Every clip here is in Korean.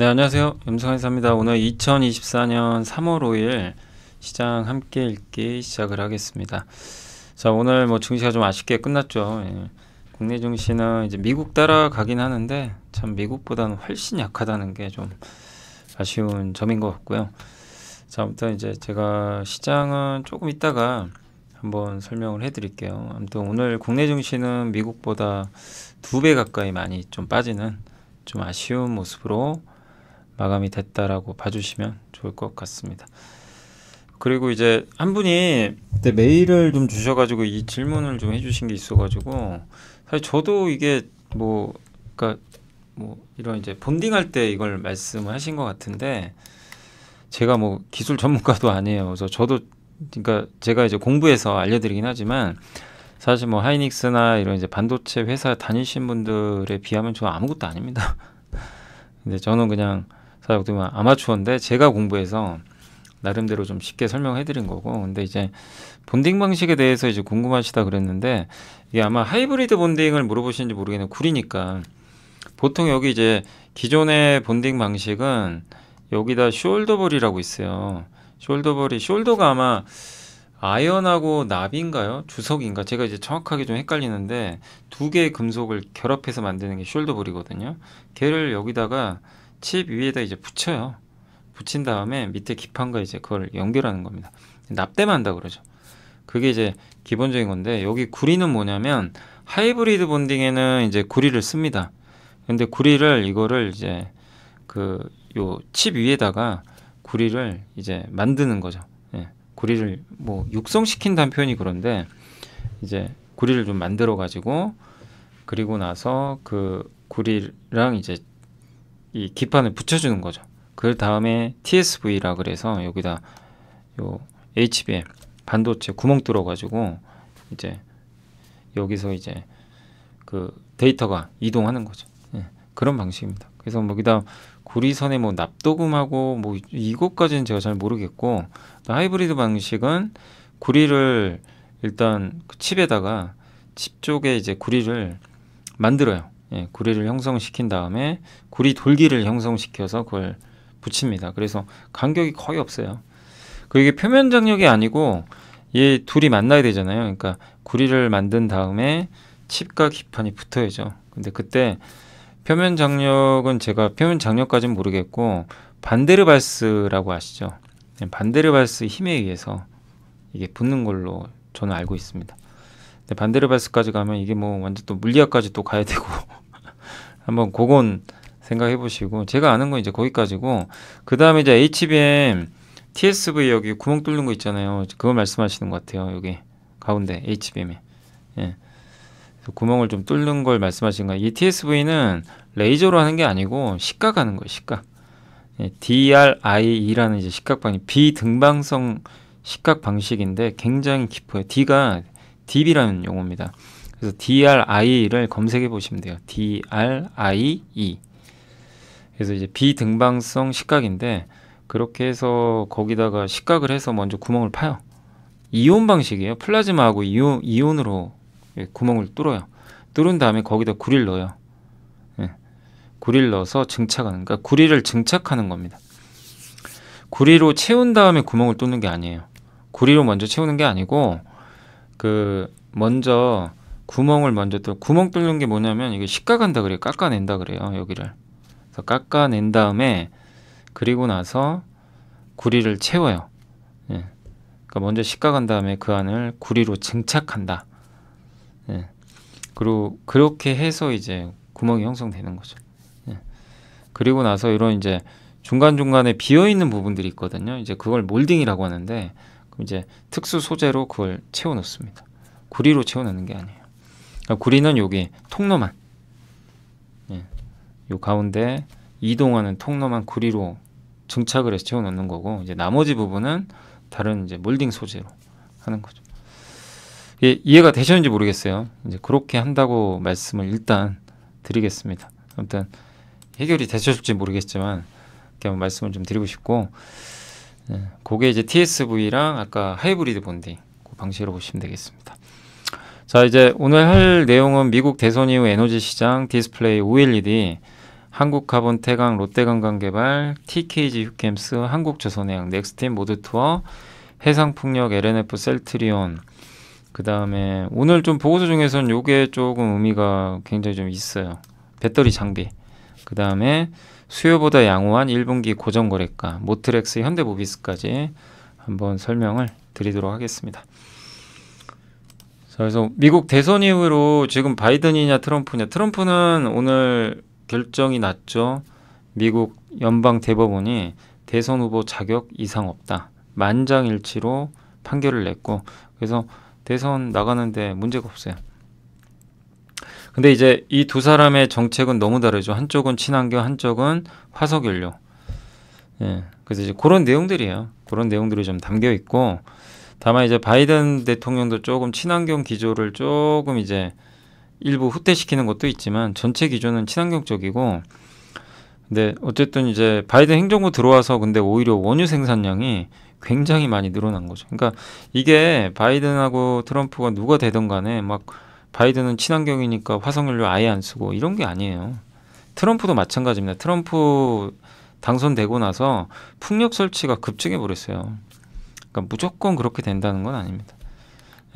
네, 안녕하세요. 염승환사입니다. 오늘 2024년 3월 5일 시장 함께 읽기 시작을 하겠습니다. 자, 오늘 뭐 증시가 좀 아쉽게 끝났죠. 예. 국내 증시는 이제 미국 따라가긴 하는데 참 미국보다는 훨씬 약하다는 게 좀 아쉬운 점인 것 같고요. 자, 아무튼 이제 제가 시장은 조금 있다가 한번 설명을 해드릴게요. 아무튼 오늘 국내 증시는 미국보다 두 배 가까이 많이 좀 빠지는 좀 아쉬운 모습으로 마감이 됐다라고 봐주시면 좋을 것 같습니다. 그리고 이제 한 분이 네, 메일을 좀 주셔가지고 이 질문을 좀 해주신 게 있어가지고 사실 저도 이게 뭐 그러니까 뭐 이런 이제 본딩할 때 이걸 말씀하신 것 같은데 제가 뭐 기술 전문가도 아니에요. 그래서 저도 그러니까 제가 이제 공부해서 알려드리긴 하지만 사실 뭐 하이닉스나 이런 이제 반도체 회사 다니신 분들에 비하면 저 아무것도 아닙니다. 근데 저는 그냥 자, 어떻면 아마추어인데 제가 공부해서 나름대로 좀 쉽게 설명해 드린 거고 근데 이제 본딩 방식에 대해서 이제 궁금하시다 그랬는데 이게 아마 하이브리드 본딩을 물어보시는지 모르겠는데 구리니까 보통 여기 이제 기존의 본딩 방식은 여기다 숄더볼이라고 있어요 숄더볼이 숄더가 아마 아연하고 납인가요? 주석인가? 제가 이제 정확하게 좀 헷갈리는데 두 개의 금속을 결합해서 만드는 게 숄더볼이거든요 걔를 여기다가 칩 위에다 이제 붙여요. 붙인 다음에 밑에 기판과 이제 그걸 연결하는 겁니다. 납땜한다 그러죠. 그게 이제 기본적인 건데 여기 구리는 뭐냐면 하이브리드 본딩에는 이제 구리를 씁니다. 근데 구리를 이거를 이제 그 요 칩 위에다가 구리를 이제 만드는 거죠. 예. 구리를 뭐육성시킨단편이 그런데 이제 구리를 좀 만들어 가지고 그리고 나서 그 구리랑 이제 이 기판을 붙여주는 거죠. 그 다음에 TSV라 그래서 여기다 요 HBM 반도체 구멍 뚫어가지고 이제 여기서 이제 그 데이터가 이동하는 거죠. 예, 그런 방식입니다. 그래서 뭐 여기다 구리선에 뭐 납도금하고 뭐 이것까지는 제가 잘 모르겠고 하이브리드 방식은 구리를 일단 그 칩에다가 칩 쪽에 이제 구리를 만들어요. 예, 구리를 형성시킨 다음에 구리 돌기를 형성시켜서 그걸 붙입니다. 그래서 간격이 거의 없어요. 그게 표면 장력이 아니고 얘 둘이 만나야 되잖아요. 그러니까 구리를 만든 다음에 칩과 기판이 붙어야죠. 근데 그때 표면 장력은 제가 표면 장력까지는 모르겠고 반데르발스라고 아시죠? 네, 반데르발스 힘에 의해서 이게 붙는 걸로 저는 알고 있습니다. 근데 네, 반데르발스까지 가면 이게 뭐 완전 또 물리학까지 또 가야 되고 한번 그건 생각해 보시고 제가 아는 건 이제 거기까지고 그 다음에 이제 HBM TSV 여기 구멍 뚫는 거 있잖아요 그거 말씀하시는 것 같아요 여기 가운데 HBM에 예. 구멍을 좀 뚫는 걸 말씀하신 거예요 이 TSV는 레이저로 하는 게 아니고 시각 하는 거예요 시각 예, DRIE라는 이제 시각방이 비등방성 시각 방식인데 굉장히 깊어요 D가 DB라는 용어입니다. 그래서 DRI를 검색해 보시면 돼요. DRIE. 그래서 이제 비등방성 식각인데 그렇게 해서 거기다가 식각을 해서 먼저 구멍을 파요. 이온 방식이에요. 플라즈마하고 이온, 이온으로 예, 구멍을 뚫어요. 뚫은 다음에 거기다 구리를 넣어요. 예. 구리를 넣어서 증착하는, 그러니까 구리를 증착하는 겁니다. 구리로 채운 다음에 구멍을 뚫는 게 아니에요. 구리로 먼저 채우는 게 아니고 그 먼저 구멍을 먼저 또 구멍 뚫는 게 뭐냐면 이게 식각한다 그래요. 깎아낸다 그래요. 여기를. 그래서 깎아낸 다음에 그리고 나서 구리를 채워요. 예. 그러니까 먼저 식각한 다음에 그 안을 구리로 증착한다. 예. 그리고 그렇게 해서 이제 구멍이 형성되는 거죠. 예. 그리고 나서 이런 이제 중간중간에 비어있는 부분들이 있거든요. 이제 그걸 몰딩이라고 하는데 이제 특수 소재로 그걸 채워 넣습니다. 구리로 채워 넣는 게 아니에요. 그러니까 구리는 여기 통로만 예, 요 가운데 이동하는 통로만 구리로 정착을 해서 채워 넣는 거고 이제 나머지 부분은 다른 이제 몰딩 소재로 하는 거죠. 예, 이해가 되셨는지 모르겠어요. 이제 그렇게 한다고 말씀을 일단 드리겠습니다. 아무튼 해결이 되셨을지 모르겠지만 이렇 말씀을 좀 드리고 싶고 네, 그게 이제 TSV랑 아까 하이브리드 본딩 그 방식으로 보시면 되겠습니다. 자 이제 오늘 할 내용은 미국 대선 이후 에너지 시장 디스플레이 OLED 한국카본태강 롯데관광개발 TKG 휴캠스 한국조선해양 넥스팀 모드투어 해상풍력 LNF 셀트리온 그 다음에 오늘 좀 보고서 중에선 요게 조금 의미가 굉장히 좀 있어요 배터리 장비 그 다음에 수요보다 양호한 1분기 고정거래가, 모트렉스, 현대모비스까지 한번 설명을 드리도록 하겠습니다. 그래서 미국 대선 이후로 지금 바이든이냐 트럼프냐, 트럼프는 오늘 결정이 났죠. 미국 연방 대법원이 대선 후보 자격 이상 없다. 만장일치로 판결을 냈고, 그래서 대선 나가는데 문제가 없어요. 근데 이제 이 두 사람의 정책은 너무 다르죠. 한쪽은 친환경, 한쪽은 화석연료. 예. 그래서 이제 그런 내용들이에요. 그런 내용들이 좀 담겨 있고 다만 이제 바이든 대통령도 조금 친환경 기조를 조금 이제 일부 후퇴시키는 것도 있지만 전체 기조는 친환경적이고 근데 어쨌든 이제 바이든 행정부 들어와서 근데 오히려 원유 생산량이 굉장히 많이 늘어난 거죠. 그러니까 이게 바이든하고 트럼프가 누가 되든 간에 막 바이든은 친환경이니까 화석연료 아예 안 쓰고 이런 게 아니에요. 트럼프도 마찬가지입니다. 트럼프 당선되고 나서 풍력 설치가 급증해 버렸어요. 그러니까 무조건 그렇게 된다는 건 아닙니다.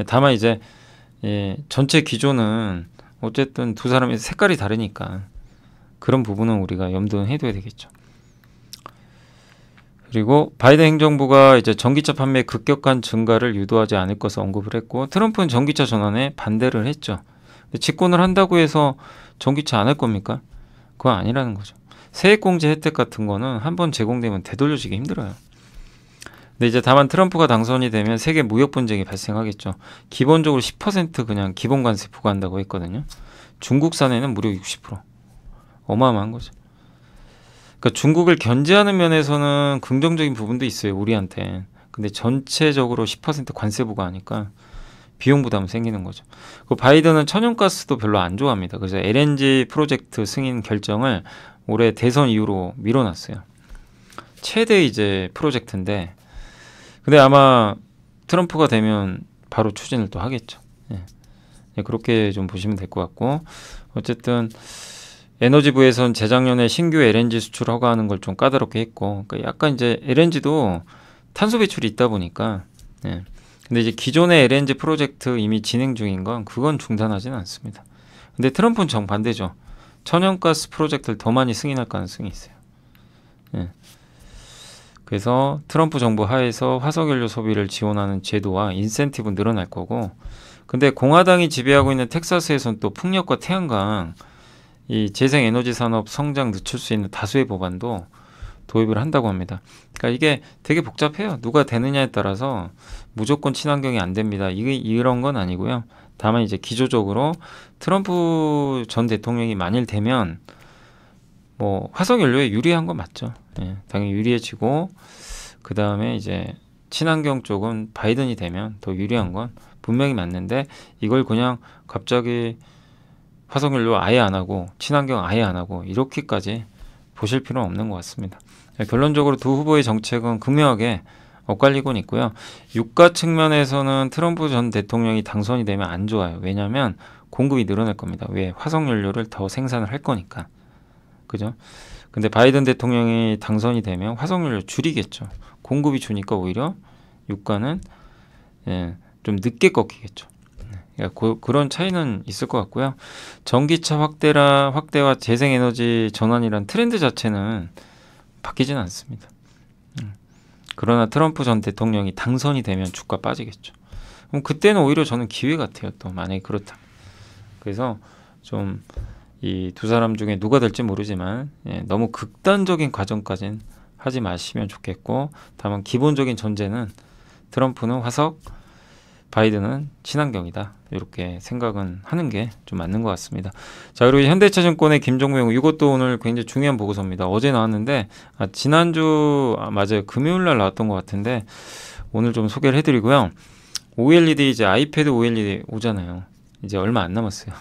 다만 이제 예, 전체 기조는 어쨌든 두 사람의 색깔이 다르니까 그런 부분은 우리가 염두 해둬야 되겠죠. 그리고 바이든 행정부가 이제 전기차 판매 급격한 증가를 유도하지 않을 것을 언급을 했고 트럼프는 전기차 전환에 반대를 했죠. 집권을 한다고 해서 전기차 안 할 겁니까? 그건 아니라는 거죠. 세액공제 혜택 같은 거는 한 번 제공되면 되돌려지기 힘들어요. 근데 이제 다만 트럼프가 당선이 되면 세계 무역 분쟁이 발생하겠죠. 기본적으로 10% 그냥 기본 관세 부과한다고 했거든요. 중국산에는 무려 60%. 어마어마한 거죠. 그러니까 중국을 견제하는 면에서는 긍정적인 부분도 있어요 우리한테. 근데 전체적으로 10% 관세부가 하니까 비용 부담 생기는 거죠. 그 바이든은 천연가스도 별로 안 좋아합니다. 그래서 LNG 프로젝트 승인 결정을 올해 대선 이후로 미뤄놨어요. 최대 이제 프로젝트인데, 근데 아마 트럼프가 되면 바로 추진을 또 하겠죠. 예. 예, 그렇게 좀 보시면 될 것 같고, 어쨌든 에너지부에선 재작년에 신규 LNG 수출 허가하는 걸 좀 까다롭게 했고 그러니까 약간 이제 LNG도 탄소 배출이 있다 보니까 예. 근데 이제 기존의 LNG 프로젝트 이미 진행 중인 건 그건 중단하지는 않습니다. 근데 트럼프는 정반대죠. 천연가스 프로젝트를 더 많이 승인할 가능성이 있어요. 예. 그래서 트럼프 정부 하에서 화석연료 소비를 지원하는 제도와 인센티브 늘어날 거고 근데 공화당이 지배하고 있는 텍사스에선 또 풍력과 태양광 이 재생에너지 산업 성장 늦출 수 있는 다수의 법안도 도입을 한다고 합니다. 그러니까 이게 되게 복잡해요. 누가 되느냐에 따라서 무조건 친환경이 안 됩니다. 이게 이런 건 아니고요. 다만 이제 기조적으로 트럼프 전 대통령이 만일 되면 뭐 화석 연료에 유리한 건 맞죠. 예, 당연히 유리해지고 그 다음에 이제 친환경 쪽은 바이든이 되면 더 유리한 건 분명히 맞는데 이걸 그냥 갑자기 화석연료 아예 안 하고 친환경 아예 안 하고 이렇게까지 보실 필요는 없는 것 같습니다. 예, 결론적으로 두 후보의 정책은 극명하게 엇갈리곤 있고요. 유가 측면에서는 트럼프 전 대통령이 당선이 되면 안 좋아요. 왜냐하면 공급이 늘어날 겁니다. 왜? 화석연료를 더 생산을 할 거니까. 그죠? 근데 바이든 대통령이 당선이 되면 화석연료 줄이겠죠. 공급이 주니까 오히려 유가는 예, 좀 늦게 꺾이겠죠. 그러니까 고, 그런 차이는 있을 것 같고요. 전기차 확대라 확대와 재생에너지 전환이란 트렌드 자체는 바뀌지는 않습니다. 음. 그러나 트럼프 전 대통령이 당선이 되면 주가 빠지겠죠. 그럼 그때는 오히려 저는 기회 같아요. 또 만약에 그렇다. 그래서 좀 이 두 사람 중에 누가 될지 모르지만 예, 너무 극단적인 과정까지는 하지 마시면 좋겠고 다만 기본적인 전제는 트럼프는 화석 바이든은 친환경이다 이렇게 생각은 하는 게 좀 맞는 것 같습니다. 자 그리고 현대차증권의 김종명 이것도 오늘 굉장히 중요한 보고서입니다. 어제 나왔는데 아, 지난주 아, 맞아요 금요일날 나왔던 것 같은데 오늘 좀 소개를 해드리고요. OLED 이제 아이패드 OLED 오잖아요. 이제 얼마 안 남았어요.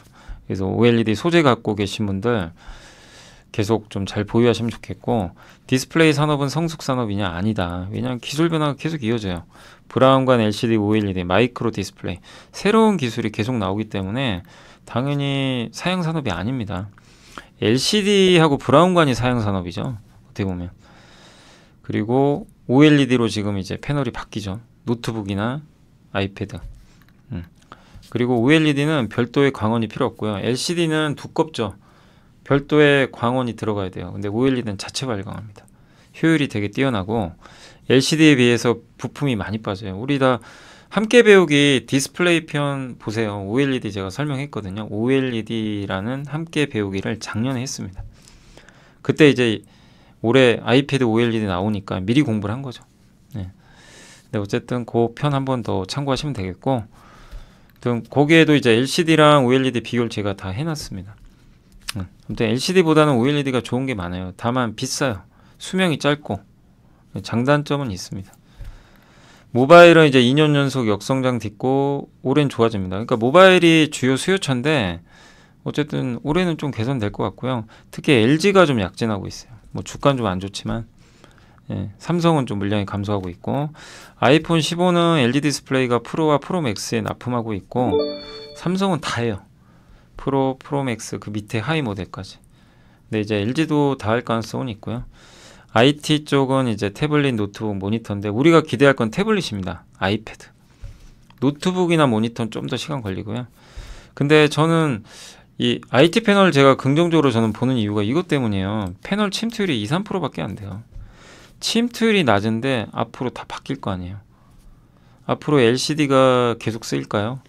그래서 OLED 소재 갖고 계신 분들 계속 좀 잘 보유하시면 좋겠고 디스플레이 산업은 성숙 산업이냐 아니다 왜냐하면 기술 변화가 계속 이어져요 브라운관 LCD, OLED, 마이크로 디스플레이 새로운 기술이 계속 나오기 때문에 당연히 사양 산업이 아닙니다 LCD하고 브라운관이 사양 산업이죠 어떻게 보면 그리고 OLED로 지금 이제 패널이 바뀌죠 노트북이나 아이패드 음. 그리고 OLED는 별도의 광원이 필요 없고요 LCD는 두껍죠 별도의 광원이 들어가야 돼요. 근데 o l e d 는 자체 발광합니다. 효율이 되게 뛰어나고 LCD에 비해서 부품이 많이 빠져요. 우리 다 함께 배우기 디스플레이 편 보세요. OLED 제가 설명했거든요. OLED라는 함께 배우기를 작년에 했습니다. 그때 이제 올해 아이패드 OLED 나오니까 미리 공부를 한 거죠. 네. 근데 어쨌든 그 편 한 번 더 참고하시면 되겠고, 좀 거기에도 이제 LCD랑 OLED 비교를 제가 다 해놨습니다. 아무튼 LCD보다는 OLED가 좋은 게 많아요. 다만 비싸요. 수명이 짧고 장단점은 있습니다. 모바일은 이제 2년 연속 역성장 딛고 올해는 좋아집니다. 그러니까 모바일이 주요 수요차인데 어쨌든 올해는 좀 개선될 것 같고요. 특히 LG가 좀 약진하고 있어요. 뭐 주가는 좀안 좋지만 예, 삼성은 좀 물량이 감소하고 있고 아이폰 15는 LED 디스플레이가 프로와 프로 맥스에 납품하고 있고 삼성은 다예요. 프로, 프로맥스 그 밑에 하이 모델까지. 근데 이제 LG도 다할 가능성은 있고요. IT 쪽은 이제 태블릿, 노트북, 모니터인데 우리가 기대할 건 태블릿입니다. 아이패드. 노트북이나 모니터는 좀 더 시간 걸리고요. 근데 저는 이 IT 패널 제가 긍정적으로 저는 보는 이유가 이것 때문이에요. 패널 침투율이 2, 3%밖에 안 돼요. 침투율이 낮은데 앞으로 다 바뀔 거 아니에요. 앞으로 LCD가 계속 쓰일까요?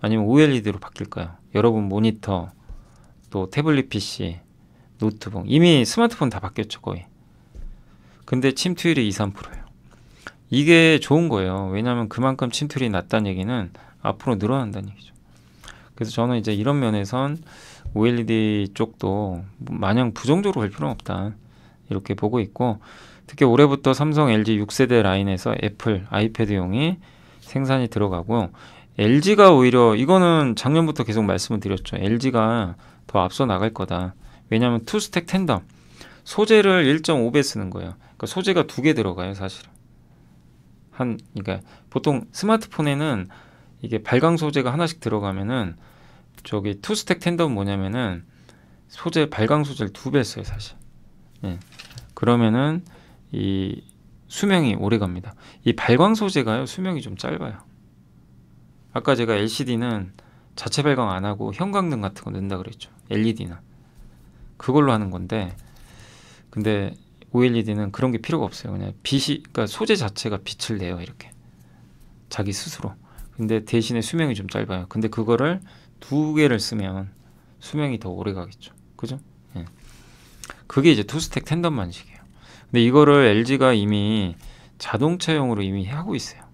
아니면 OLED로 바뀔까요? 여러분 모니터, 또 태블릿 PC, 노트북 이미 스마트폰 다 바뀌었죠 거의. 근데 침투율이 2, 3%예요. 이게 좋은 거예요. 왜냐하면 그만큼 침투율이 낮다는 얘기는 앞으로 늘어난다는 얘기죠. 그래서 저는 이제 이런 면에선 OLED 쪽도 마냥 부정적으로 볼 필요는 없다 이렇게 보고 있고 특히 올해부터 삼성 LG 6세대 라인에서 애플 아이패드용이 생산이 들어가고 LG가 오히려 이거는 작년부터 계속 말씀을 드렸죠. LG가 더 앞서 나갈 거다. 왜냐하면 투스택 텐덤 소재를 1.5배 쓰는 거예요. 그러니까 소재가 두 개 들어가요, 사실은. 한 그러니까 보통 스마트폰에는 이게 발광 소재가 하나씩 들어가면은 저기 투스택 텐덤 뭐냐면은 소재 발광 소재를 두 배 써요, 사실. 예. 그러면은 이 수명이 오래 갑니다. 이 발광 소재가요, 수명이 좀 짧아요. 아까 제가 LCD는 자체 발광 안 하고 형광등 같은 거넣는다 그랬죠. LED나. 그걸로 하는 건데 근데 OLED는 그런 게 필요가 없어요. 그냥 빛이 그러니까 소재 자체가 빛을 내요, 이렇게. 자기 스스로. 근데 대신에 수명이 좀 짧아요. 근데 그거를 두 개를 쓰면 수명이 더 오래 가겠죠. 그죠? 예. 그게 이제 투스택 텐덤 만식이에요. 근데 이거를 LG가 이미 자동차용으로 이미 하고 있어요.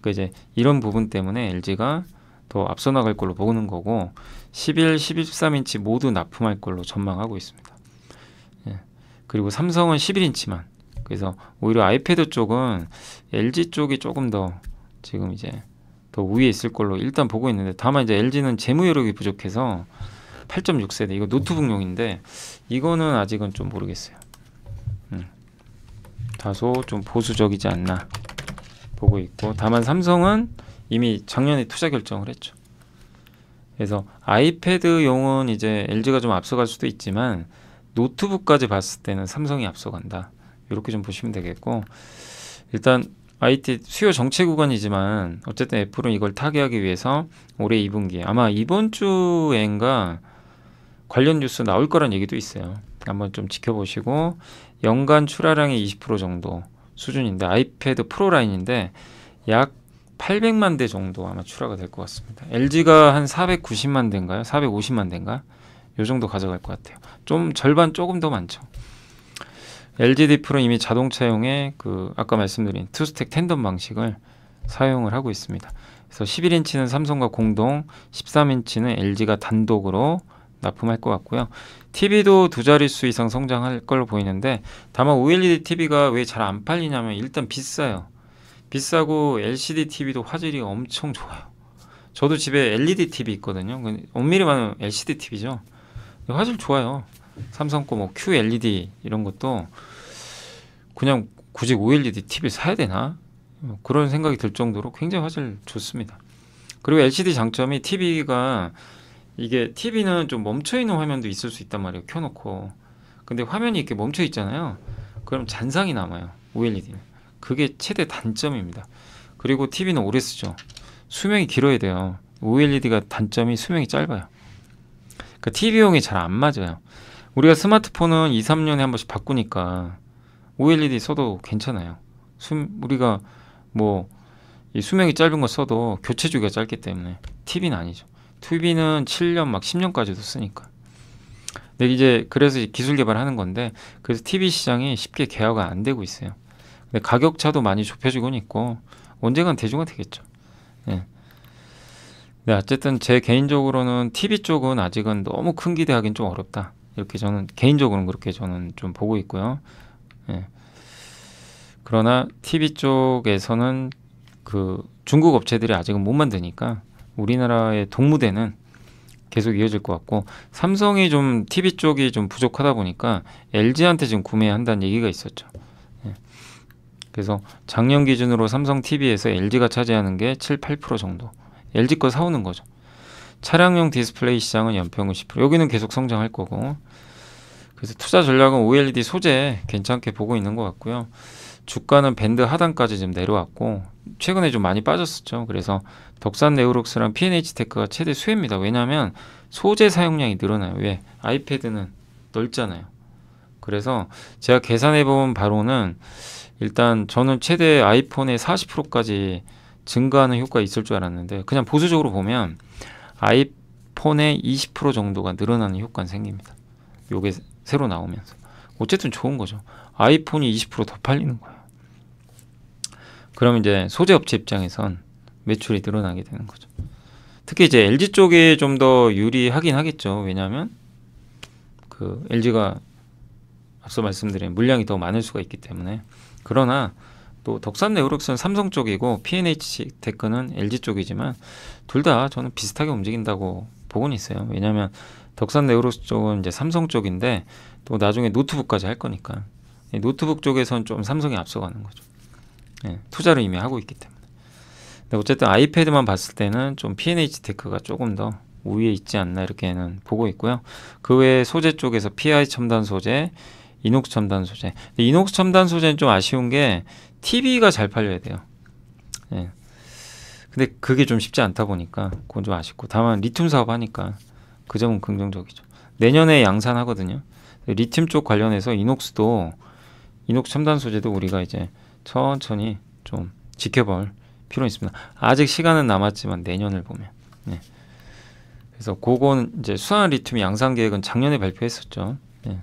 그 이제 이런 부분 때문에 LG가 더 앞서 나갈 걸로 보는 거고 11, 12, 13인치 모두 납품할 걸로 전망하고 있습니다. 예. 그리고 삼성은 11인치만. 그래서 오히려 아이패드 쪽은 LG 쪽이 조금 더 지금 이제 더우 위에 있을 걸로 일단 보고 있는데 다만 이제 LG는 재무 여력이 부족해서 8.6세대 이거 노트북용인데 이거는 아직은 좀 모르겠어요. 음. 다소 좀 보수적이지 않나 보고 있고 다만 삼성은 이미 작년에 투자 결정을 했죠. 그래서 아이패드용은 이제 LG가 좀 앞서갈 수도 있지만 노트북까지 봤을 때는 삼성이 앞서간다. 이렇게 좀 보시면 되겠고 일단 IT 수요 정체 구간이지만 어쨌든 애플은 이걸 타개하기 위해서 올해 2분기 아마 이번 주엔가 관련 뉴스 나올 거란 얘기도 있어요. 한번 좀 지켜보시고 연간 출하량의 20% 정도 수준인데 아이패드 프로 라인인데 약 800만 대 정도 아마 출하가 될 것 같습니다. LG가 한 490만 대인가요? 450만 대인가? 요 정도 가져갈 것 같아요. 좀 절반 조금 더 많죠. LGD 프로 이미 자동차용의 그 아까 말씀드린 투스택 텐덤 방식을 사용을 하고 있습니다. 그래서 11인치는 삼성과 공동, 13인치는 LG가 단독으로 납품할 것 같고요. TV도 두 자릿수 이상 성장할 걸로 보이는데 다만 OLED TV가 왜 잘 안 팔리냐면 일단 비싸요. 비싸고 LCD TV도 화질이 엄청 좋아요. 저도 집에 LED TV 있거든요. 그 엄밀히 말하면 LCD TV죠. 화질 좋아요. 삼성 거 뭐 QLED 이런 것도 그냥 굳이 OLED TV 사야 되나? 뭐 그런 생각이 들 정도로 굉장히 화질 좋습니다. 그리고 LCD 장점이 TV가 이게 TV는 좀 멈춰있는 화면도 있을 수 있단 말이에요 켜놓고 근데 화면이 이렇게 멈춰 있잖아요 그럼 잔상이 남아요 OLED는 그게 최대 단점입니다 그리고 TV는 오래 쓰죠 수명이 길어야 돼요 OLED가 단점이 수명이 짧아요 그러니까 TV용이 잘 안 맞아요 우리가 스마트폰은 2, 3년에 한 번씩 바꾸니까 OLED 써도 괜찮아요 수, 우리가 뭐 수명이 짧은 거 써도 교체주기가 짧기 때문에 TV는 아니죠 투비는 7년 막 10년까지도 쓰니까. 근데 이제 그래서 기술 개발하는 건데 그래서 TV 시장이 쉽게 개화가 안 되고 있어요. 근데 가격 차도 많이 좁혀지고 있고 언젠간 대중화 되겠죠. 예. 네, 어쨌든 제 개인적으로는 TV 쪽은 아직은 너무 큰 기대하기는 좀 어렵다. 이렇게 저는 개인적으로는 그렇게 저는 좀 보고 있고요. 예. 그러나 TV 쪽에서는 그 중국 업체들이 아직은 못 만드니까 우리나라의 동무대는 계속 이어질 것 같고 삼성이 좀 TV 쪽이 좀 부족하다 보니까 LG한테 지금 구매한다는 얘기가 있었죠. 예. 그래서 작년 기준으로 삼성 TV에서 LG가 차지하는 게 7, 8% 정도. LG 거 사오는 거죠. 차량용 디스플레이 시장은 연평균 10%. 여기는 계속 성장할 거고. 그래서 투자 전략은 OLED 소재 괜찮게 보고 있는 것 같고요. 주가는 밴드 하단까지 지금 내려왔고 최근에 좀 많이 빠졌었죠. 그래서 덕산 네오록스랑 PNH 테크가 최대 수혜입니다. 왜냐하면 소재 사용량이 늘어나요. 왜? 아이패드는 넓잖아요. 그래서 제가 계산해 본 바로는 일단 저는 최대 아이폰의 40%까지 증가하는 효과가 있을 줄 알았는데 그냥 보수적으로 보면 아이폰의 20% 정도가 늘어나는 효과는 생깁니다. 요게 새로 나오면서 어쨌든 좋은 거죠. 아이폰이 20%더 팔리는 거예요. 그럼 이제 소재 업체 입장에선 매출이 늘어나게 되는 거죠. 특히 이제 LG 쪽이 좀더 유리하긴 하겠죠. 왜냐하면 그 LG가 앞서 말씀드린 물량이 더 많을 수가 있기 때문에 그러나 또 덕산 네오룩스는 삼성 쪽이고 PNH 테크는 LG 쪽이지만 둘 다 저는 비슷하게 움직인다고 보고 있어요. 왜냐하면 덕산 네오룩스 쪽은 이제 삼성 쪽인데 또 나중에 노트북까지 할 거니까 노트북 쪽에선 좀 삼성이 앞서가는 거죠. 예, 투자를 이미 하고 있기 때문에. 근데 어쨌든 아이패드만 봤을 때는 좀 PNH 테크가 조금 더 우위에 있지 않나 이렇게는 보고 있고요. 그 외에 소재 쪽에서 PI 첨단 소재, 이녹스 첨단 소재. 이녹스 첨단 소재는 좀 아쉬운 게 TV가 잘 팔려야 돼요. 예. 근데 그게 좀 쉽지 않다 보니까 그건 좀 아쉽고 다만 리튬 사업 하니까 그 점은 긍정적이죠. 내년에 양산하거든요. 리튬 쪽 관련해서 이녹스도 이녹스 첨단 소재도 우리가 이제 천천히 좀 지켜볼 필요는 있습니다. 아직 시간은 남았지만 내년을 보면. 예. 그래서 그건 이제 수산 리튬 양산 계획은 작년에 발표했었죠. 예.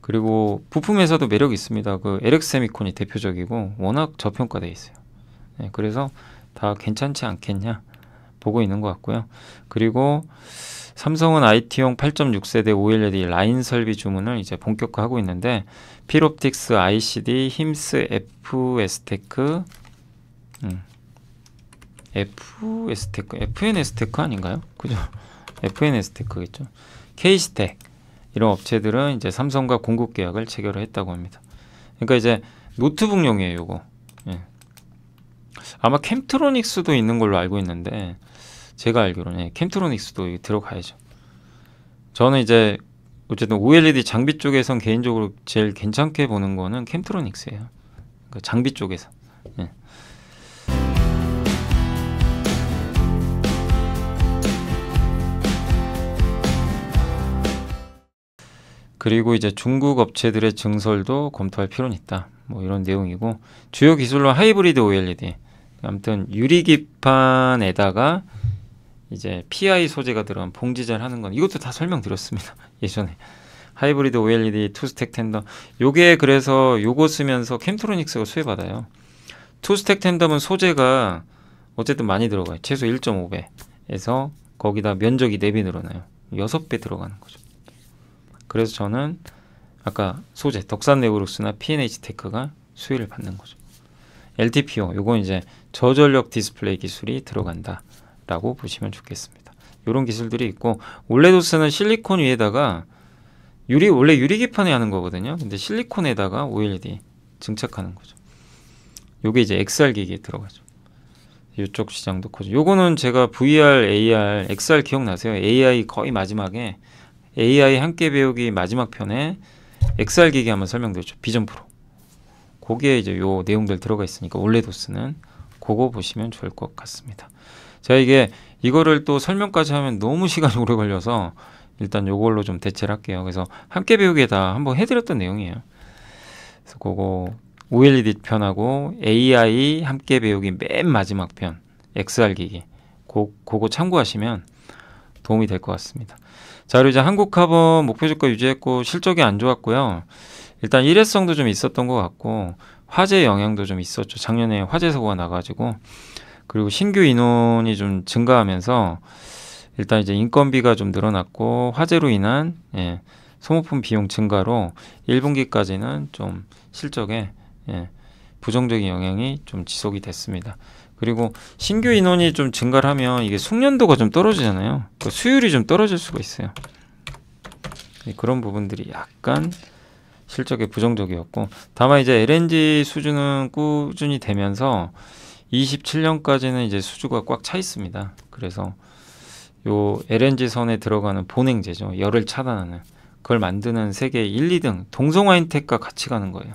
그리고 부품에서도 매력이 있습니다. 그 LX 세미콘이 대표적이고 워낙 저평가돼 있어요. 예. 그래서 다 괜찮지 않겠냐 보고 있는 것 같고요. 그리고 삼성은 IT용 8.6세대 OLED 라인 설비 주문을 이제 본격화하고 있는데 필옵틱스 ICD, 힘스, FS테크, 음, FS 테크, FNS 테크 아닌가요? 그죠? FNS 테크겠죠. 케스텍 이런 업체들은 이제 삼성과 공급 계약을 체결을 했다고 합니다. 그러니까 이제 노트북용이에요, 요거. 예. 아마 캠트로닉스도 있는 걸로 알고 있는데 제가 알기로는 예, 캠트로닉스도 들어가야죠. 저는 이제 어쨌든 OLED 장비 쪽에선 개인적으로 제일 괜찮게 보는 거는 캠트로닉스예요. 그 그러니까 장비 쪽에서. 예. 그리고 이제 중국 업체들의 증설도 검토할 필요는 있다. 뭐 이런 내용이고 주요 기술로 하이브리드 OLED 아무튼 유리기판에다가 이제 PI 소재가 들어간 봉지젤 하는 건 이것도 다 설명드렸습니다 예전에 하이브리드 OLED 투스택 텐더 요게 그래서 요거 쓰면서 캠트로닉스가 수혜받아요 투스택 텐더는 소재가 어쨌든 많이 들어가요 최소 1.5배에서 거기다 면적이 4배 늘어나요 6배 들어가는 거죠 그래서 저는 아까 소재 덕산네브룩스나 PNH 테크가 수혜를 받는 거죠. LTPO 요건 이제 저전력 디스플레이 기술이 들어간다 라고 보시면 좋겠습니다. 이런 기술들이 있고 올레도스는 실리콘 위에다가 유리 원래 유리 기판에 하는 거거든요. 근데 실리콘에다가 OLED 증착하는 거죠. 요게 이제 XR 기기에 들어가죠. 이쪽 시장도 커져. 요거는 제가 VR, AR, XR 기억나세요? AI 거의 마지막에 AI 함께 배우기 마지막 편에 XR 기기 한번 설명드렸죠. 비전 프로. 거기에 이제 요 내용들 들어가 있으니까 올레도스는 그거 보시면 좋을 것 같습니다. 자 이게 이거를 또 설명까지 하면 너무 시간이 오래 걸려서 일단 요걸로 좀 대체를 할게요. 그래서 함께 배우기에 다 한번 해드렸던 내용이에요. 그래서 그거 OLED 편하고 AI 함께 배우기 맨 마지막 편 XR 기기 고, 그거 참고하시면 도움이 될 것 같습니다. 자, 그리고 이제 한국카본 목표 주가 유지했고 실적이 안 좋았고요. 일단 일회성도 좀 있었던 것 같고 화재 영향도 좀 있었죠. 작년에 화재 사고가 나가지고 그리고 신규 인원이 좀 증가하면서 일단 이제 인건비가 좀 늘어났고 화재로 인한 예, 소모품 비용 증가로 1분기까지는 좀 실적에 예, 부정적인 영향이 좀 지속이 됐습니다. 그리고 신규 인원이 좀 증가를 하면 이게 숙련도가 좀 떨어지잖아요 그 수율이 좀 떨어질 수가 있어요 네, 그런 부분들이 약간 실적에 부정적이었고 다만 이제 LNG 수주는 꾸준히 되면서 27년까지는 이제 수주가 꽉 차 있습니다 그래서 요 LNG 선에 들어가는 본행제죠 열을 차단하는 그걸 만드는 세계 1, 2등 동성화인텍과 같이 가는 거예요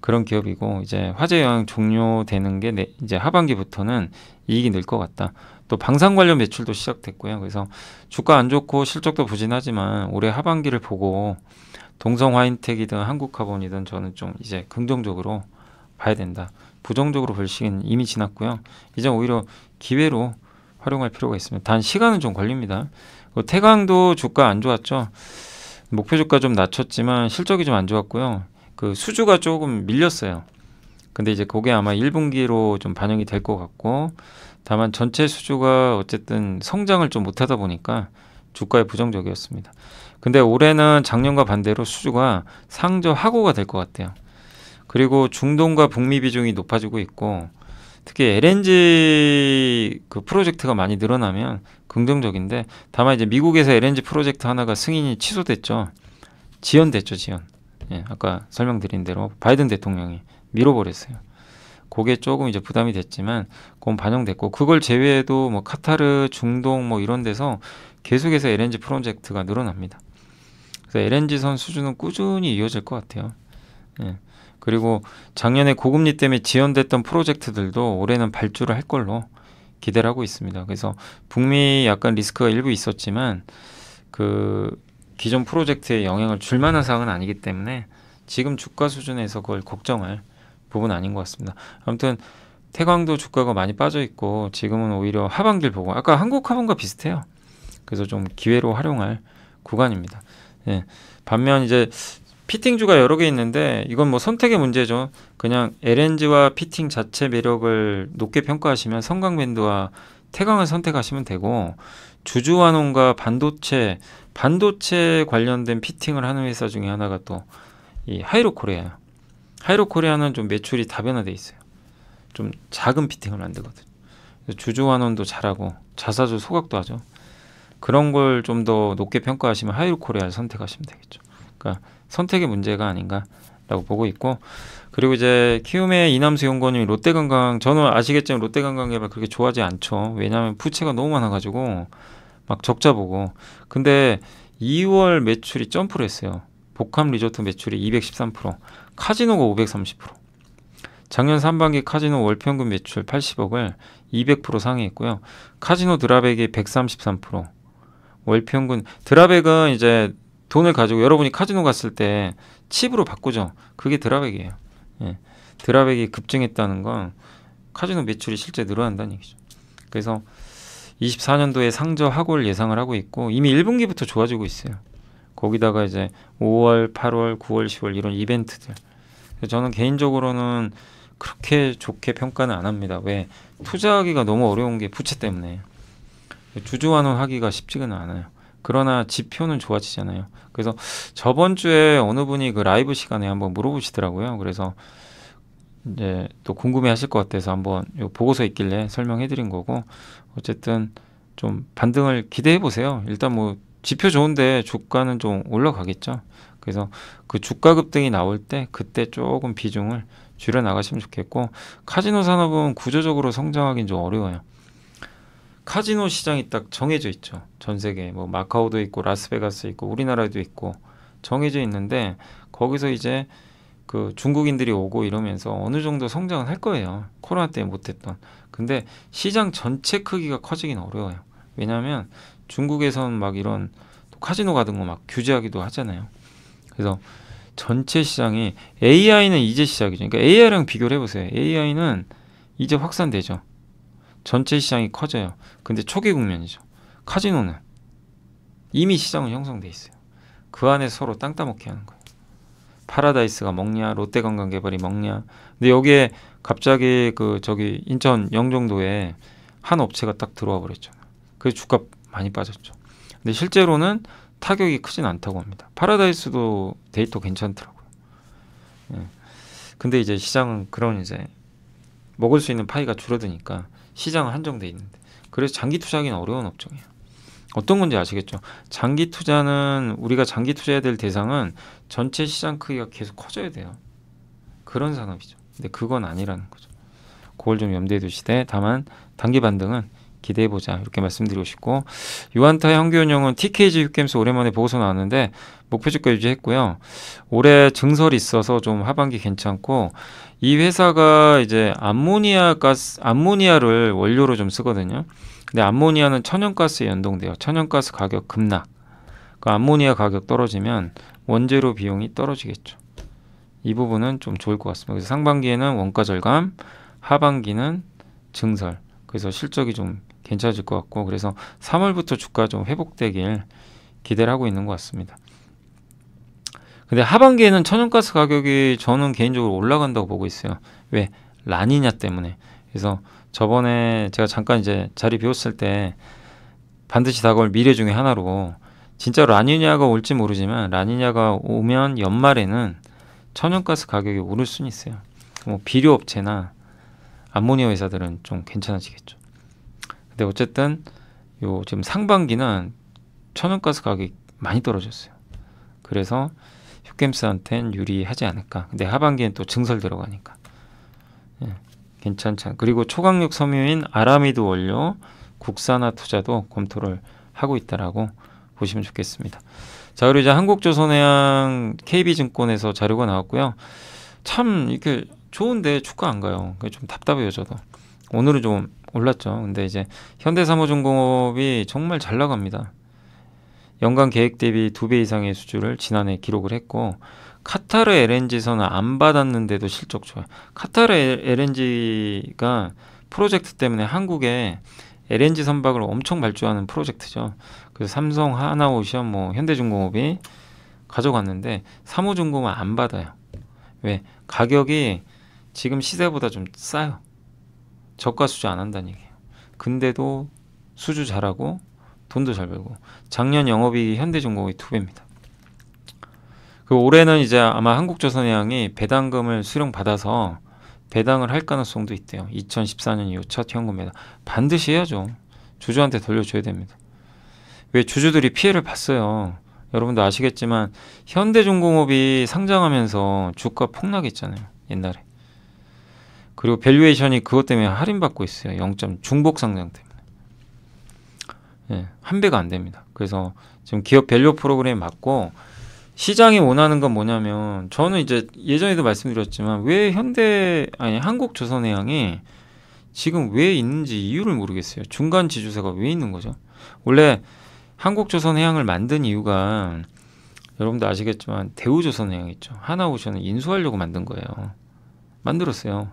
그런 기업이고 이제 화재 영향 종료되는 게 내, 이제 하반기부터는 이익이 늘 것 같다. 또 방산 관련 매출도 시작됐고요. 그래서 주가 안 좋고 실적도 부진하지만 올해 하반기를 보고 동성 화인텍이든 한국화본이든 저는 좀 이제 긍정적으로 봐야 된다. 부정적으로 볼 시기는 이미 지났고요. 이제 오히려 기회로 활용할 필요가 있습니다. 단 시간은 좀 걸립니다. 그 태광도 주가 안 좋았죠. 목표 주가 좀 낮췄지만 실적이 좀 안 좋았고요. 그 수주가 조금 밀렸어요. 근데 이제 그게 아마 1분기로 좀 반영이 될 것 같고 다만 전체 수주가 어쨌든 성장을 좀 못하다 보니까 주가에 부정적이었습니다. 근데 올해는 작년과 반대로 수주가 상저하고가 될 것 같아요. 그리고 중동과 북미 비중이 높아지고 있고 특히 LNG 그 프로젝트가 많이 늘어나면 긍정적인데 다만 이제 미국에서 LNG 프로젝트 하나가 승인이 취소됐죠. 지연됐죠, 지연. 예, 아까 설명드린 대로 바이든 대통령이 밀어버렸어요. 그게 조금 이제 부담이 됐지만 그건 반영됐고 그걸 제외해도 뭐 카타르, 중동 뭐 이런 데서 계속해서 LNG 프로젝트가 늘어납니다. 그래서 LNG 선 수준은 꾸준히 이어질 것 같아요. 예. 그리고 작년에 고금리 때문에 지연됐던 프로젝트들도 올해는 발주를 할 걸로 기대를 하고 있습니다. 그래서 북미 약간 리스크가 일부 있었지만 그 기존 프로젝트에 영향을 줄 만한 사항은 아니기 때문에 지금 주가 수준에서 그걸 걱정할 부분 아닌 것 같습니다. 아무튼 태광도 주가가 많이 빠져 있고 지금은 오히려 하반기를 보고 아까 한국 하반과 비슷해요. 그래서 좀 기회로 활용할 구간입니다. 예. 반면 이제 피팅주가 여러 개 있는데 이건 뭐 선택의 문제죠. 그냥 LNG와 피팅 자체 매력을 높게 평가하시면 성광밴드와 태광을 선택하시면 되고 주주환원과 반도체 반도체 관련된 피팅을 하는 회사 중에 하나가 또 이 하이로코리아예요. 하이로코리아는 좀 매출이 다변화돼 있어요. 좀 작은 피팅을 만들거든. 주주환원도 잘하고 자사주 소각도 하죠. 그런 걸 좀 더 높게 평가하시면 하이로코리아를 선택하시면 되겠죠. 그러니까 선택의 문제가 아닌가라고 보고 있고 그리고 이제 키움의 이남수 연구원님 롯데관광 저는 아시겠지만 롯데관광 개발 그렇게 좋아하지 않죠. 왜냐하면 부채가 너무 많아가지고 막 적자 보고. 근데 2월 매출이 점프를 했어요. 복합 리조트 매출이 213%, 카지노가 530%. 작년 3분기 카지노 월평균 매출 80억을 200% 상회했고요. 카지노 드라백이 133%. 월평균 드라백은 이제 돈을 가지고 여러분이 카지노 갔을 때 칩으로 바꾸죠. 그게 드라백이에요. 예. 드라백이 급증했다는 건 카지노 매출이 실제 늘어난다는 얘기죠. 그래서 24년도에 상저 하골 예상을 하고 있고 이미 1분기부터 좋아지고 있어요. 거기다가 이제 5월, 8월, 9월, 10월 이런 이벤트들. 저는 개인적으로는 그렇게 좋게 평가는 안 합니다. 왜? 투자하기가 너무 어려운 게 부채 때문에. 주주환원 하기가 쉽지는 않아요. 그러나 지표는 좋아지잖아요. 그래서 저번 주에 어느 분이 그 라이브 시간에 한번 물어보시더라고요. 그래서 이제 또 궁금해하실 것 같아서 한번 요 보고서 있길래 설명해드린 거고 어쨌든 좀 반등을 기대해 보세요. 일단 뭐 지표 좋은데 주가는 좀 올라가겠죠. 그래서 그 주가 급등이 나올 때 그때 조금 비중을 줄여 나가시면 좋겠고 카지노 산업은 구조적으로 성장하기는 좀 어려워요. 카지노 시장이 딱 정해져 있죠. 전 세계 뭐 마카오도 있고 라스베가스 있고 우리나라도 있고 정해져 있는데 거기서 이제 그 중국인들이 오고 이러면서 어느 정도 성장을 할 거예요. 코로나 때 못했던. 근데 시장 전체 크기가 커지긴 어려워요. 왜냐하면 중국에선 막 이런 카지노 같은 거 막 규제하기도 하잖아요. 그래서 전체 시장이 AI는 이제 시작이죠. 그러니까 AI랑 비교를 해보세요. AI는 이제 확산되죠. 전체 시장이 커져요. 근데 초기 국면이죠. 카지노는 이미 시장은 형성돼 있어요. 그 안에 서로 땅따먹기 하는 거예요. 파라다이스가 먹냐 롯데관광개발이 먹냐 근데 여기에 갑자기 그 저기 인천 영종도에 한 업체가 딱 들어와 버렸죠그래 주가 많이 빠졌죠 근데 실제로는 타격이 크진 않다고 합니다 파라다이스도 데이터 괜찮더라고요 예. 근데 이제 시장은 그런 이제 먹을 수 있는 파이가 줄어드니까 시장은 한정돼 있는데 그래서 장기 투자하기는 어려운 업종이에요 어떤 건지 아시겠죠? 장기 투자는 우리가 장기 투자해야 될 대상은 전체 시장 크기가 계속 커져야 돼요. 그런 산업이죠. 근데 그건 아니라는 거죠. 그걸 좀 염두에 두시되 다만 단기 반등은 기대해보자 이렇게 말씀드리고 싶고 유한타 현기운영은 TKG 휴겜스 오랜만에 보고서 나왔는데 목표주가 유지했고요 올해 증설이 있어서 좀 하반기 괜찮고 이 회사가 이제 암모니아 가스 암모니아를 원료로 좀 쓰거든요 근데 암모니아는 천연가스에 연동돼요 천연가스 가격 급락 그 암모니아 가격 떨어지면 원재료 비용이 떨어지겠죠. 이 부분은 좀 좋을 것 같습니다. 그래서 상반기에는 원가 절감, 하반기는 증설. 그래서 실적이 좀 괜찮아질 것 같고 그래서 3월부터 주가 좀 회복되길 기대를 하고 있는 것 같습니다. 근데 하반기에는 천연가스 가격이 저는 개인적으로 올라간다고 보고 있어요. 왜? 라니냐 때문에. 그래서 저번에 제가 잠깐 이제 자리 비웠을 때 반드시 다가올 미래 중에 하나로 진짜 라니냐가 올지 모르지만 라니냐가 오면 연말에는 천연가스 가격이 오를 수는 있어요. 뭐 비료 업체나 암모니아 회사들은 좀 괜찮아지겠죠. 근데 어쨌든 요 지금 상반기는 천연가스 가격이 많이 떨어졌어요. 그래서 휴겜스한텐 유리하지 않을까. 근데 하반기엔 또 증설 들어가니까. 예, 괜찮죠. 그리고 초강력 섬유인 아라미드 원료 국산화 투자도 검토를 하고 있다라고 보시면 좋겠습니다. 자 그리고 이제 한국조선해양 KB증권에서 자료가 나왔고요. 참 이렇게 좋은데 축구 안 가요. 좀 답답해요 저도. 오늘은 좀 올랐죠. 근데 이제 현대사모중공업이 정말 잘 나갑니다. 연간 계획 대비 두 배 이상의 수주를 지난해 기록을 했고 카타르 LNG선은 안 받았는데도 실적 좋아요. 카타르 LNG가 프로젝트 때문에 한국에 LNG 선박을 엄청 발주하는 프로젝트죠. 그 삼성, 하나오션, 뭐 현대중공업이 가져갔는데 사무중공은 안 받아요. 왜? 가격이 지금 시세보다 좀 싸요. 저가 수주 안 한다는 얘기예요. 근데도 수주 잘하고 돈도 잘 벌고 작년 영업이 현대중공업이 두배입니다 그 올해는 이제 아마 한국조선해양이 배당금을 수령받아서 배당을 할 가능성도 있대요. 2014년 이후 첫 현금배당. 반드시 해야죠. 주주한테 돌려줘야 됩니다. 왜 주주들이 피해를 봤어요. 여러분도 아시겠지만 현대중공업이 상장하면서 주가 폭락했잖아요. 옛날에. 그리고 밸류에이션이 그것 때문에 할인받고 있어요. 0점 중복 상장 때문에. 예, 한 배가 안 됩니다. 그래서 지금 기업 밸류 프로그램 에 맞고 시장이 원하는 건 뭐냐면 저는 이제 예전에도 말씀드렸지만 왜 현대 아니 한국 조선해양이 지금 왜 있는지 이유를 모르겠어요. 중간 지주세가 왜 있는 거죠? 원래 한국조선해양을 만든 이유가 여러분도 아시겠지만 대우조선해양 있죠. 하나오션을 인수하려고 만든 거예요. 만들었어요.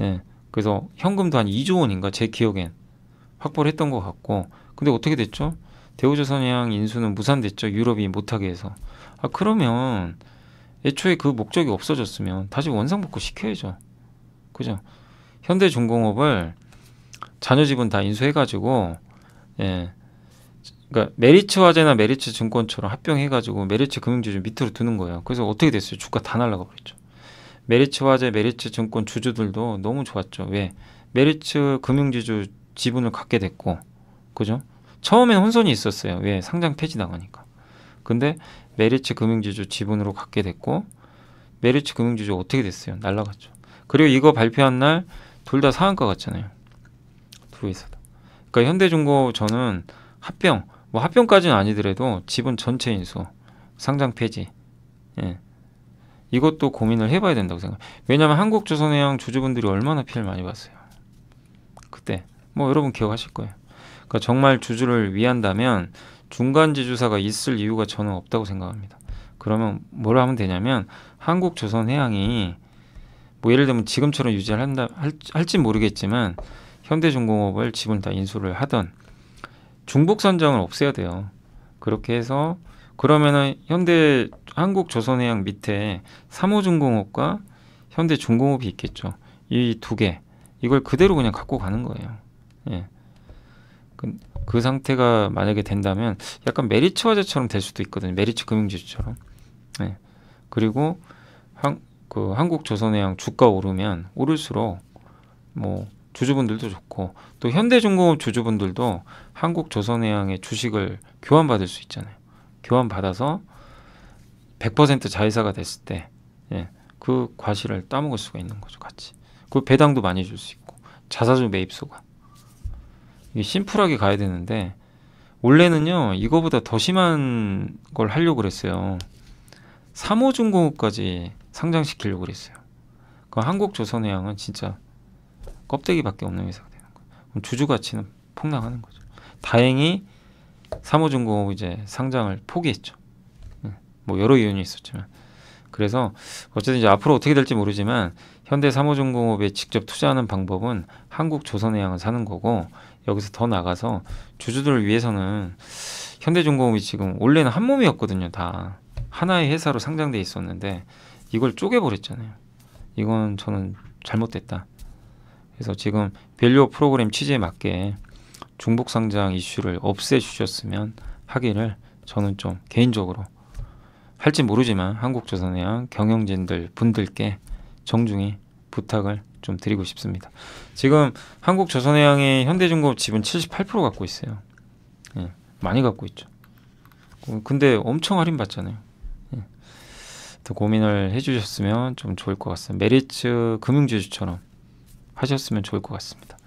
예. 그래서 현금도 한 2조 원인가 제 기억엔 확보를 했던 것 같고 근데 어떻게 됐죠? 대우조선해양 인수는 무산됐죠. 유럽이 못하게 해서. 아 그러면 애초에 그 목적이 없어졌으면 다시 원상복구 시켜야죠. 그죠? 현대중공업을 자녀 지분 다 인수해가지고 예, 그러니까 메리츠 화재나 메리츠 증권처럼 합병해가지고 메리츠 금융주주 밑으로 두는 거예요. 그래서 어떻게 됐어요? 주가 다 날라가 버렸죠. 메리츠 화재, 메리츠 증권 주주들도 너무 좋았죠. 왜? 메리츠 금융주주 지분을 갖게 됐고, 그죠? 처음엔 혼선이 있었어요. 왜? 상장 폐지 당하니까. 근데 메리츠 금융주주 지분으로 갖게 됐고, 메리츠 금융주주 어떻게 됐어요? 날라갔죠. 그리고 이거 발표한 날 둘다 상한가 같잖아요두 회사 다. 그러니까 현대중고 저는 합병 뭐 합병까지는 아니더라도 지분 전체 인수, 상장 폐지. 예. 이것도 고민을 해봐야 된다고 생각. 왜냐하면 한국조선해양 주주분들이 얼마나 피해를 많이 봤어요. 그때 뭐 여러분 기억하실 거예요. 그러니까 정말 주주를 위한다면 중간 지주사가 있을 이유가 저는 없다고 생각합니다. 그러면 뭘 하면 되냐면 한국조선해양이 뭐 예를 들면 지금처럼 유지를 한다 할, 할지 모르겠지만 현대중공업을 지분 다 인수를 하던 중복 선정을 없애야 돼요. 그렇게 해서 그러면은 현대 한국 조선해양 밑에 삼호중공업과 현대 중공업이 있겠죠. 이 두 개. 이걸 그대로 그냥 갖고 가는 거예요. 예. 그, 그 상태가 만약에 된다면 약간 메리츠 화재처럼 될 수도 있거든요. 메리츠 금융지주처럼. 예. 그리고 한, 그 한국 조선해양 주가 오르면 오를수록 뭐 주주분들도 좋고 또 현대중공업 주주분들도 한국 조선해양의 주식을 교환받을 수 있잖아요. 교환받아서 100% 자회사가 됐을 때 예, 그 과실을 따먹을 수가 있는 거죠. 같이. 그 배당도 많이 줄 수 있고 자사주 매입소가 이게 심플하게 가야 되는데 원래는요 이거보다 더 심한 걸 하려고 그랬어요. 3호중공업까지 상장시키려고 그랬어요. 그 한국조선해양은 진짜 껍데기밖에 없는 회사가 되는 거예요. 주주 가치는 폭락하는 거죠. 다행히 삼호중공업 이제 상장을 포기했죠. 뭐 여러 이유는 있었지만 그래서 어쨌든 이제 앞으로 어떻게 될지 모르지만 현대 삼호중공업에 직접 투자하는 방법은 한국 조선해양을 사는 거고 여기서 더 나가서 주주들을 위해서는 현대중공업이 지금 원래는 한 몸이었거든요 다 하나의 회사로 상장돼 있었는데 이걸 쪼개버렸잖아요 이건 저는 잘못됐다 그래서 지금 밸류 프로그램 취지에 맞게 중복 상장 이슈를 없애 주셨으면 하기를 저는 좀 개인적으로 할지 모르지만 한국조선해양 경영진들 분들께 정중히 부탁을 좀 드리고 싶습니다. 지금 한국조선해양의 현대중공업 지분 78% 갖고 있어요. 예, 많이 갖고 있죠. 어, 근데 엄청 할인 받잖아요. 예. 더 고민을 해주셨으면 좀 좋을 것 같습니다. 메리츠 금융주주처럼 하셨으면 좋을 것 같습니다.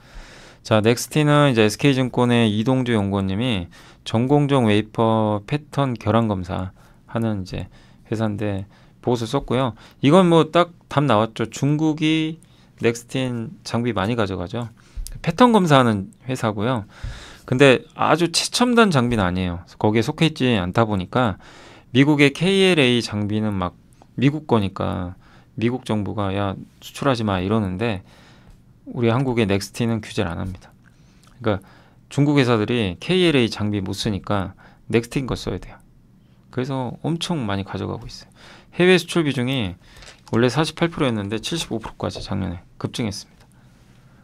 자, 넥스티는 이제 SK증권의 이동주 연구원님이 전공정 웨이퍼 패턴 결함 검사 하는 이제 회사인데 보고서 썼고요. 이건 뭐 딱 답 나왔죠. 중국이 넥스틴 장비 많이 가져가죠. 패턴 검사하는 회사고요. 근데 아주 최첨단 장비는 아니에요. 거기에 속해 있지 않다 보니까 미국의 KLA 장비는 막 미국 거니까 미국 정부가 야 수출하지 마 이러는데 우리 한국의 넥스티는 규제를 안 합니다. 그러니까 중국 회사들이 KLA 장비 못 쓰니까 넥스티인 걸 써야 돼요. 그래서 엄청 많이 가져가고 있어요. 해외 수출 비중이 원래 48%였는데 75%까지 작년에 급증했습니다.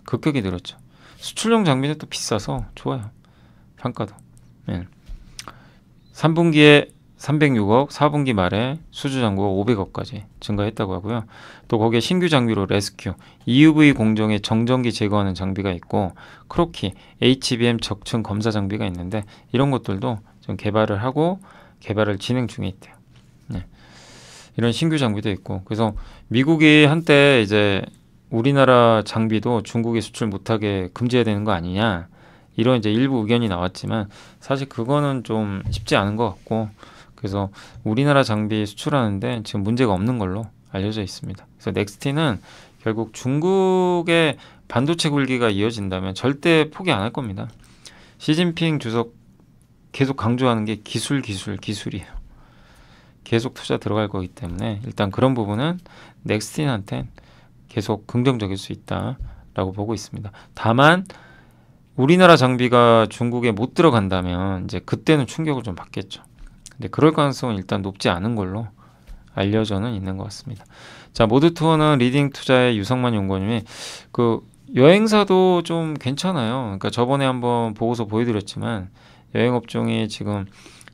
급격히 늘었죠. 수출용 장비는 또 비싸서 좋아요. 평가도. 예. 3분기에 306억 4분기 말에 수주 잔고가 500억까지 증가했다고 하고요. 또 거기에 신규 장비로 레스큐, EUV 공정의 정전기 제거하는 장비가 있고 크로키, HBM 적층 검사 장비가 있는데 이런 것들도 좀 개발을 하고 개발을 진행 중에 있대요. 네. 이런 신규 장비도 있고 그래서 미국이 한때 이제 우리나라 장비도 중국에 수출 못하게 금지해야 되는 거 아니냐 이런 이제 일부 의견이 나왔지만 사실 그거는 좀 쉽지 않은 것 같고 그래서 우리나라 장비 수출하는데 지금 문제가 없는 걸로 알려져 있습니다. 그래서 넥스티는 결국 중국의 반도체 굴기가 이어진다면 절대 포기 안 할 겁니다. 시진핑 주석 계속 강조하는 게 기술, 기술, 기술이에요. 계속 투자 들어갈 거기 때문에 일단 그런 부분은 넥스틴한테 계속 긍정적일 수 있다라고 보고 있습니다. 다만 우리나라 장비가 중국에 못 들어간다면 이제 그때는 충격을 좀 받겠죠. 근데 그럴 가능성은 일단 높지 않은 걸로 알려져는 있는 것 같습니다. 자, 모드 투어는 리딩 투자의 유성만 연구원님이 그 여행사도 좀 괜찮아요. 그러니까 저번에 한번 보고서 보여드렸지만 여행 업종이 지금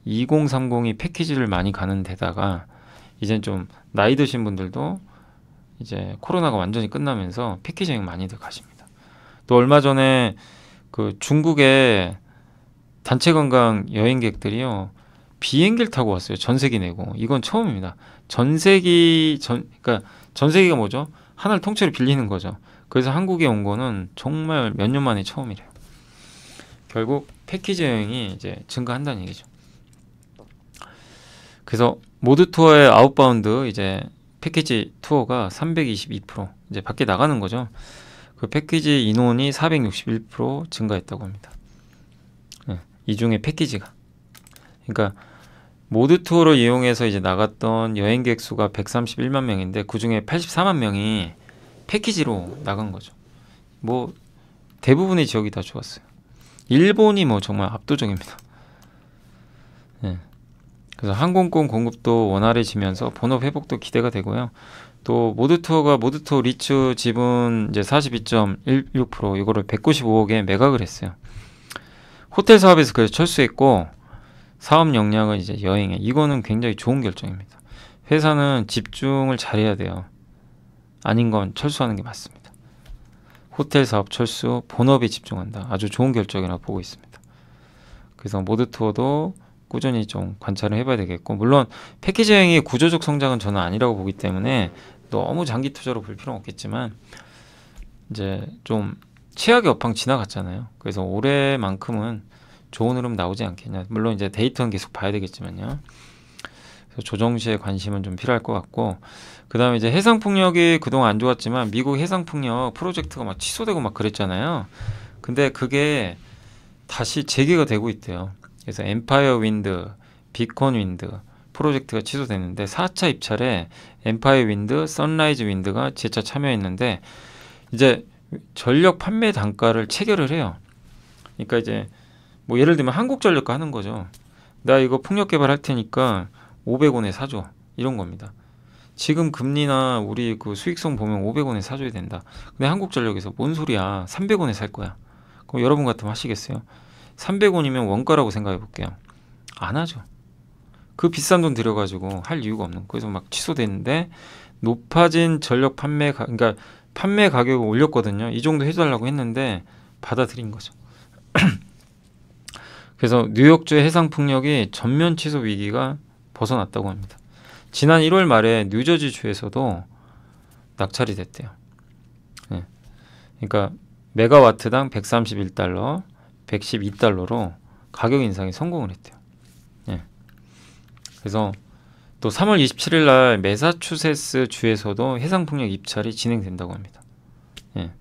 2030이 패키지를 많이 가는 데다가 이젠 좀 나이 드신 분들도 이제 코로나가 완전히 끝나면서 패키지 여행 많이들 가십니다. 또 얼마 전에 그 중국의 단체 관광 여행객들이요. 비행기를 타고 왔어요. 전세기 내고. 이건 처음입니다. 전세기 전 그러니까 전세기가 뭐죠? 하나를 통째로 빌리는 거죠. 그래서 한국에 온 거는 정말 몇 년 만에 처음이래요. 결국 패키지 여행이 이제 증가한다는 얘기죠. 그래서 모드 투어의 아웃바운드 이제 패키지 투어가 322% 이제 밖에 나가는 거죠. 그 패키지 인원이 461% 증가했다고 합니다. 네, 이 중에 패키지가 그러니까 모드 투어를 이용해서 이제 나갔던 여행객 수가 131만 명인데 그 중에 84만 명이 패키지로 나간 거죠. 뭐 대부분의 지역이 다 좋았어요. 일본이 뭐 정말 압도적입니다. 네. 그래서 항공권 공급도 원활해지면서 본업 회복도 기대가 되고요. 또 모드투어가 모드투어 리츠 지분 이제 42.16% 이거를 195억에 매각을 했어요. 호텔 사업에서 그래서 철수했고 사업 역량은 이제 여행에 이거는 굉장히 좋은 결정입니다. 회사는 집중을 잘해야 돼요. 아닌 건 철수하는 게 맞습니다. 호텔 사업 철수, 본업에 집중한다. 아주 좋은 결정이라고 보고 있습니다. 그래서 모드 투어도 꾸준히 좀 관찰을 해봐야 되겠고 물론 패키지 여행의 구조적 성장은 저는 아니라고 보기 때문에 너무 장기 투자로 볼 필요는 없겠지만 이제 좀 최악의 업황 지나갔잖아요. 그래서 올해만큼은 좋은 흐름 나오지 않겠냐. 물론 이제 데이터는 계속 봐야 되겠지만요. 조정시에 관심은 좀 필요할 것 같고 그 다음에 이제 해상풍력이 그동안 안 좋았지만 미국 해상풍력 프로젝트가 막 취소되고 막 그랬잖아요 근데 그게 다시 재개가 되고 있대요 그래서 엠파이어 윈드, 비콘 윈드 프로젝트가 취소됐는데 4차 입찰에 엠파이어 윈드, 선라이즈 윈드가 재차 참여했는데 이제 전력 판매 단가를 체결을 해요 그러니까 이제 뭐 예를 들면 한국전력과 하는 거죠. 나 이거 풍력 개발할 테니까 500원에 사줘. 이런 겁니다. 지금 금리나 우리 그 수익성 보면 500원에 사줘야 된다. 근데 한국전력에서 뭔 소리야. 300원에 살 거야. 그럼 여러분 같으면 하시겠어요? 300원이면 원가라고 생각해 볼게요. 안 하죠. 그 비싼 돈 들여가지고 할 이유가 없는. 그래서 막 취소되는데 높아진 전력 판매, 가, 그러니까 판매 가격을 올렸거든요. 이 정도 해달라고 했는데 받아들인 거죠. 그래서 뉴욕주의 해상 폭력이 전면 취소 위기가 벗어났다고 합니다. 지난 1월 말에 뉴저지 주에서도 낙찰이 됐대요. 네. 그러니까 메가와트당 131달러, 112달러로 가격 인상에 성공을 했대요. 네. 그래서 또 3월 27일 날 매사추세츠 주에서도 해상풍력 입찰이 진행된다고 합니다. 네.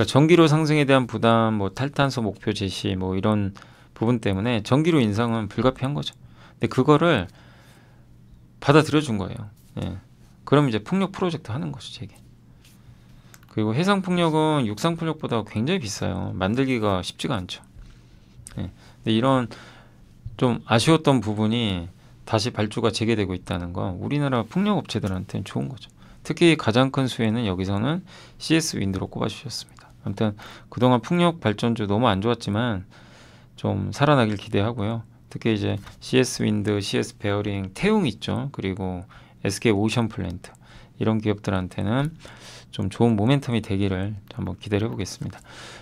그러니까 전기료 상승에 대한 부담, 뭐 탈탄소 목표 제시, 뭐 이런 부분 때문에 전기료 인상은 불가피한 거죠. 근데 그거를 받아들여 준 거예요. 예. 그럼 이제 폭력 프로젝트 하는 거죠, 제게. 그리고 해상 폭력은 육상 폭력보다 굉장히 비싸요. 만들기가 쉽지가 않죠. 예. 근데 이런 좀 아쉬웠던 부분이 다시 발주가 재개되고 있다는 건 우리나라 풍력 업체들한테는 좋은 거죠. 특히 가장 큰 수혜는 여기서는 CS 윈드로 꼽아주셨습니다. 아무튼 그동안 풍력 발전주 너무 안 좋았지만 좀 살아나길 기대하고요. 특히 이제 CS 윈드, CS 베어링, 태웅 있죠. 그리고 SK 오션 플랜트 이런 기업들한테는 좀 좋은 모멘텀이 되기를 한번 기대 해보겠습니다.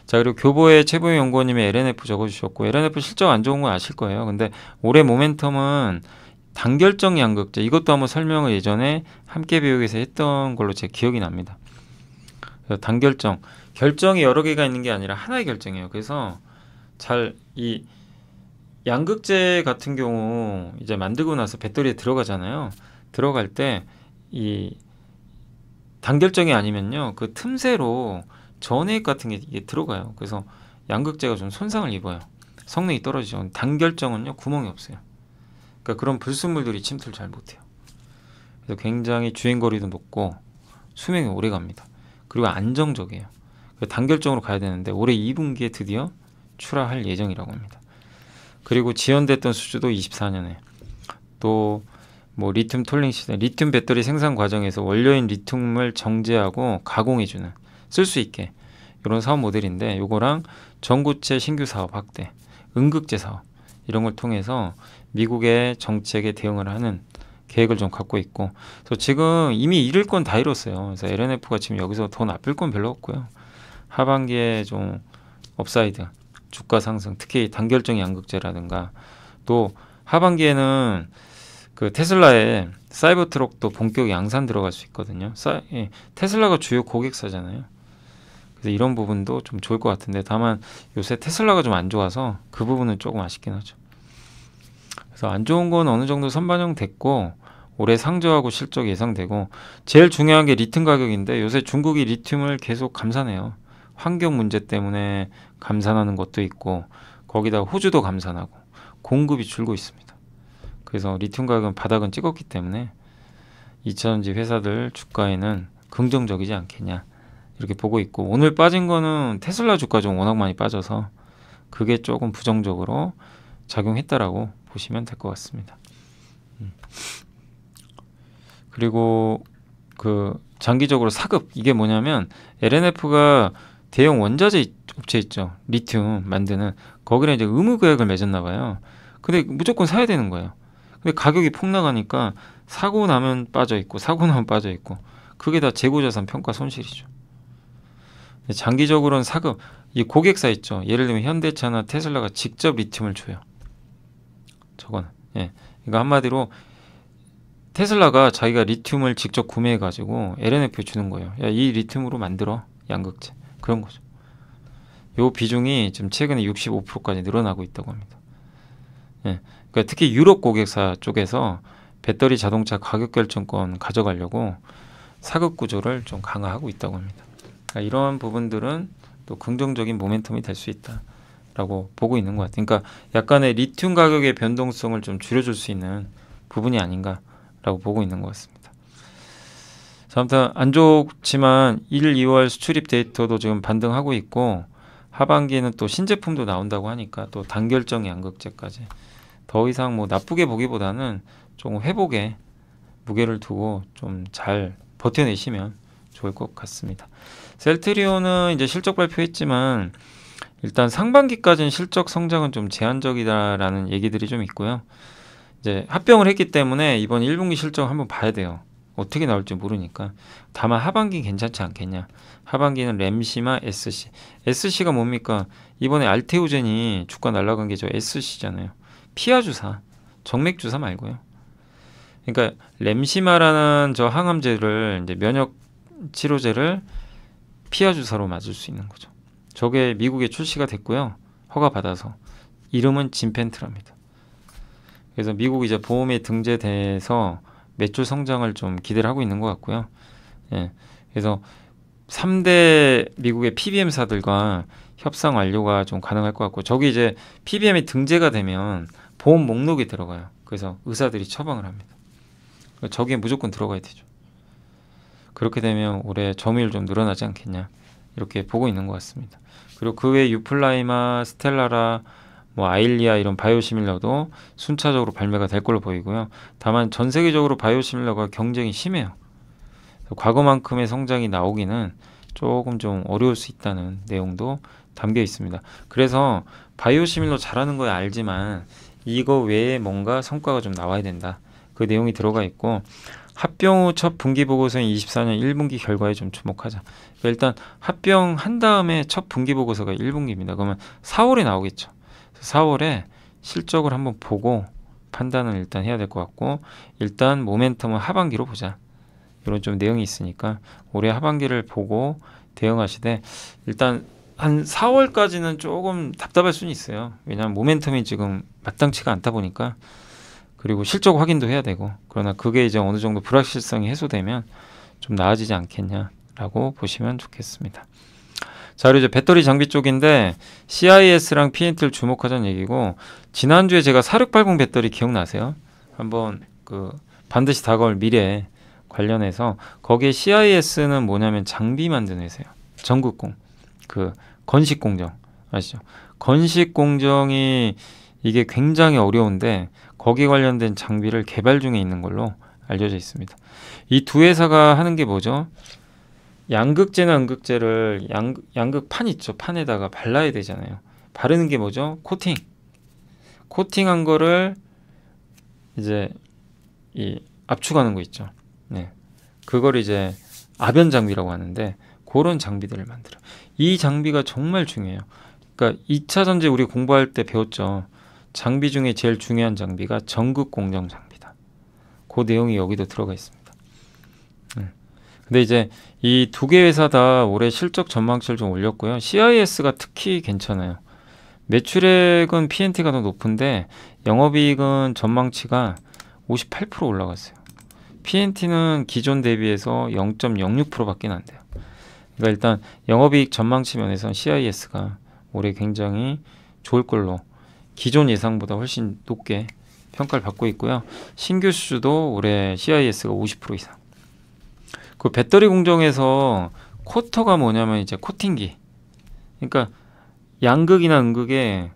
자 그리고 교보의 최보의 연구원님이 LNF 적어주셨고 LNF 실적 안 좋은 건 아실 거예요. 근데 올해 모멘텀은 단결정 양극재 이것도 한번 설명을 예전에 함께 배우기에서 했던 걸로 제 기억이 납니다. 단결정 결정이 여러 개가 있는 게 아니라 하나의 결정이에요. 그래서 잘 이 양극재 같은 경우 이제 만들고 나서 배터리에 들어가잖아요. 들어갈 때 이 단결정이 아니면요. 그 틈새로 전액 같은 게 이게 들어가요. 그래서 양극재가 좀 손상을 입어요. 성능이 떨어지죠. 단결정은요. 구멍이 없어요. 그러니까 그런 불순물들이 침투를 잘 못해요. 그래서 굉장히 주행거리도 높고 수명이 오래 갑니다. 그리고 안정적이에요. 그 단결적으로 가야 되는데 올해 2분기에 드디어 출하할 예정이라고 합니다. 그리고 지연됐던 수주도 24년에 또뭐 리튬 톨링 시대 리튬 배터리 생산 과정에서 원료인 리튬을 정제하고 가공해주는 쓸 수 있게 이런 사업 모델인데 요거랑 전구체 신규 사업 확대 응급제 사업 이런 걸 통해서 미국의 정책에 대응을 하는 계획을 좀 갖고 있고 그래서 지금 이미 잃을 건 다 잃었어요. 그래서 LNF가 지금 여기서 더 나쁠 건 별로 없고요. 하반기에 좀 업사이드 주가 상승 특히 단결정 양극재라든가 또 하반기에는 그 테슬라의 사이버 트럭도 본격 양산 들어갈 수 있거든요. 사, 예, 테슬라가 주요 고객사잖아요. 그래서 이런 부분도 좀 좋을 것 같은데 다만 요새 테슬라가 좀 안 좋아서 그 부분은 조금 아쉽긴 하죠. 그래서 안 좋은 건 어느 정도 선반영 됐고 올해 상저하고 실적 예상되고 제일 중요한 게 리튬 가격인데 요새 중국이 리튬을 계속 감산해요. 환경 문제 때문에 감산하는 것도 있고 거기다 호주도 감산하고 공급이 줄고 있습니다. 그래서 리튬 가격은 바닥은 찍었기 때문에 2차전지 회사들 주가에는 긍정적이지 않겠냐 이렇게 보고 있고 오늘 빠진 거는 테슬라 주가 좀 워낙 많이 빠져서 그게 조금 부정적으로 작용했다라고 보시면 될 것 같습니다. 음. 그리고 그 장기적으로 사급 이게 뭐냐면 LNF가 대형 원자재 업체 있죠. 리튬 만드는 거기는 이제 의무 계약을 맺었나 봐요. 근데 무조건 사야 되는 거예요. 근데 가격이 폭락하니까 사고 나면 빠져 있고 사고 나면 빠져 있고 그게 다 재고자산 평가 손실이죠. 장기적으로는 사급 이 고객사 있죠. 예를 들면 현대차나 테슬라가 직접 리튬을 줘요. 저건 예. 그러니까 한마디로 테슬라가 자기가 리튬을 직접 구매해 가지고 LNF에 주는 거예요. 야, 이 리튬으로 만들어 양극재. 그런 거죠. 요 비중이 지금 최근에 65%까지 늘어나고 있다고 합니다. 예. 그러니까 특히 유럽 고객사 쪽에서 배터리 자동차 가격 결정권 가져가려고 사급 구조를 좀 강화하고 있다고 합니다. 그러니까 이런 부분들은 또 긍정적인 모멘텀이 될 수 있다라고 보고 있는 것 같아요. 그러니까 약간의 리튬 가격의 변동성을 좀 줄여줄 수 있는 부분이 아닌가라고 보고 있는 것 같습니다. 아무튼 안 좋지만 1, 2월 수출입 데이터도 지금 반등하고 있고 하반기에는 또 신제품도 나온다고 하니까 또 단결정 양극재까지 더 이상 뭐 나쁘게 보기보다는 조금 회복에 무게를 두고 좀 잘 버텨내시면 좋을 것 같습니다. 셀트리온은 이제 실적 발표했지만 일단 상반기까지는 실적 성장은 좀 제한적이다라는 얘기들이 좀 있고요. 이제 합병을 했기 때문에 이번 1분기 실적 한번 봐야 돼요. 어떻게 나올지 모르니까 다만 하반기 괜찮지 않겠냐 하반기는 램시마 SC SC가 뭡니까 이번에 알테오젠이 주가 날라간 게 저 SC잖아요 피하주사 정맥주사 말고요 그러니까 램시마라는 저 항암제를 이제 면역 치료제를 피하주사로 맞을 수 있는 거죠 저게 미국에 출시가 됐고요 허가받아서 이름은 짐펜트랍니다 그래서 미국 이제 보험에 등재돼서 매출 성장을 좀 기대를 하고 있는 것 같고요. 예. 그래서 3대 미국의 PBM사들과 협상 완료가 좀 가능할 것 같고 저기 이제 PBM이 등재가 되면 보험 목록이 들어가요. 그래서 의사들이 처방을 합니다. 그러니까 저기에 무조건 들어가야 되죠. 그렇게 되면 올해 점유율 좀 늘어나지 않겠냐 이렇게 보고 있는 것 같습니다. 그리고 그외 유플라이마, 스텔라라, 뭐 아일리아 이런 바이오시밀러도 순차적으로 발매가 될 걸로 보이고요. 다만 전 세계적으로 바이오시밀러가 경쟁이 심해요. 과거만큼의 성장이 나오기는 조금 좀 어려울 수 있다는 내용도 담겨 있습니다. 그래서 바이오시밀러 잘하는 거 알지만 이거 외에 뭔가 성과가 좀 나와야 된다. 그 내용이 들어가 있고 합병 후 첫 분기 보고서인 24년 1분기 결과에 좀 주목하자. 그러니까 일단 합병 한 다음에 첫 분기 보고서가 1분기입니다. 그러면 4월에 나오겠죠. 4월에 실적을 한번 보고 판단을 일단 해야 될 것 같고 일단 모멘텀은 하반기로 보자. 이런 좀 내용이 있으니까 올해 하반기를 보고 대응하시되 일단 한 4월까지는 조금 답답할 수는 있어요. 왜냐하면 모멘텀이 지금 마땅치가 않다 보니까 그리고 실적 확인도 해야 되고 그러나 그게 이제 어느 정도 불확실성이 해소되면 좀 나아지지 않겠냐라고 보시면 좋겠습니다. 자, 그리고 이제 배터리 장비 쪽인데 CIS랑 PNT를 주목하자는 얘기고 지난주에 제가 4680 배터리 기억나세요? 한번 그 반드시 다가올 미래 관련해서 거기에 CIS는 뭐냐면 장비 만드는 회사예요. 전국공. 그 건식 공정 아시죠? 건식 공정이 이게 굉장히 어려운데 거기 관련된 장비를 개발 중에 있는 걸로 알려져 있습니다. 이 두 회사가 하는 게 뭐죠? 양극재나 음극재를 양, 양극판 있죠. 판에다가 발라야 되잖아요. 바르는 게 뭐죠? 코팅. 코팅한 거를 이제 이 압축하는 거 있죠. 네. 그걸 이제 아변 장비라고 하는데 그런 장비들을 만들어. 이 장비가 정말 중요해요. 그러니까 2차 전지 우리 공부할 때 배웠죠. 장비 중에 제일 중요한 장비가 전극 공정 장비다. 그 내용이 여기도 들어가 있습니다. 네. 근데 이제 이두개 회사 다 올해 실적 전망치를 좀 올렸고요. CIS가 특히 괜찮아요. 매출액은 P&T가 더 높은데 영업이익은 전망치가 58% 올라갔어요. P&T는 기존 대비해서 0.06%밖에 안 돼요. 그러니까 일단 영업이익 전망치 면에선 CIS가 올해 굉장히 좋을 걸로 기존 예상보다 훨씬 높게 평가를 받고 있고요. 신규 수주도 올해 CIS가 50% 이상. 그 배터리 공정에서 코터가 뭐냐면 이제 코팅기. 그러니까 양극이나 음극에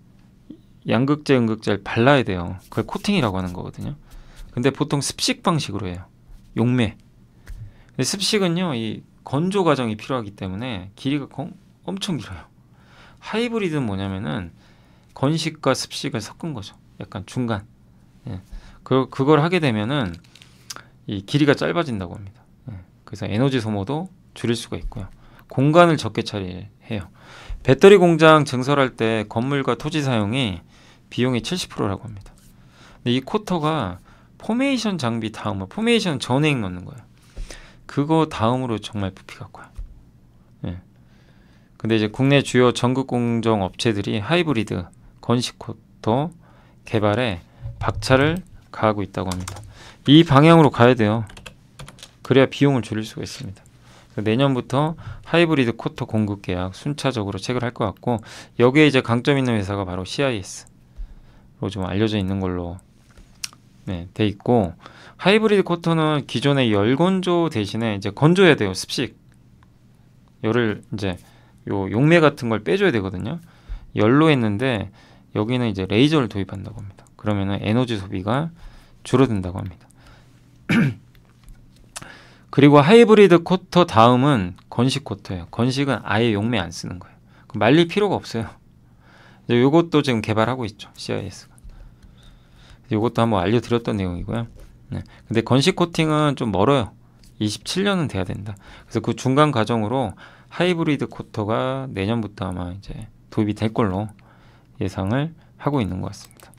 양극재 음극재를 발라야 돼요. 그걸 코팅이라고 하는 거거든요. 근데 보통 습식 방식으로 해요. 용매. 근데 습식은요, 이 건조 과정이 필요하기 때문에 길이가 건, 엄청 길어요. 하이브리드는 뭐냐면은 건식과 습식을 섞은 거죠. 약간 중간. 예. 그, 그걸 하게 되면은 이 길이가 짧아진다고 합니다. 그래서 에너지 소모도 줄일 수가 있고요. 공간을 적게 처리해요. 배터리 공장 증설할 때 건물과 토지 사용이 비용의 70%라고 합니다. 근데 이쿼터가 포메이션 장비 다음으로 포메이션 전에 넣는 거예요. 그거 다음으로 정말 부피가 커요. 예. 근데 이제 국내 주요 전국 공정 업체들이 하이브리드 건식 쿼터 개발에 박차를 가하고 있다고 합니다. 이 방향으로 가야 돼요. 그래야 비용을 줄일 수가 있습니다. 내년부터 하이브리드 쿼터 공급 계약 순차적으로 체결할 것 같고 여기에 이제 강점 있는 회사가 바로 CIS로 좀 알려져 있는 걸로 네, 돼 있고 하이브리드 쿼터는 기존의 열 건조 대신에 이제 건조해야 돼요 습식 열을 이제 요 용매 같은 걸 빼줘야 되거든요 열로 했는데 여기는 이제 레이저를 도입한다고 합니다 그러면은 에너지 소비가 줄어든다고 합니다 그리고 하이브리드 코터 다음은 건식 코터예요. 건식은 아예 용매 안 쓰는 거예요. 말릴 필요가 없어요. 이제 이것도 지금 개발하고 있죠. CIS가. 이것도 한번 알려드렸던 내용이고요. 네. 근데 건식 코팅은 좀 멀어요. 27년은 돼야 된다. 그래서 그 중간 과정으로 하이브리드 코터가 내년부터 아마 이제 도입이 될 걸로 예상을 하고 있는 것 같습니다.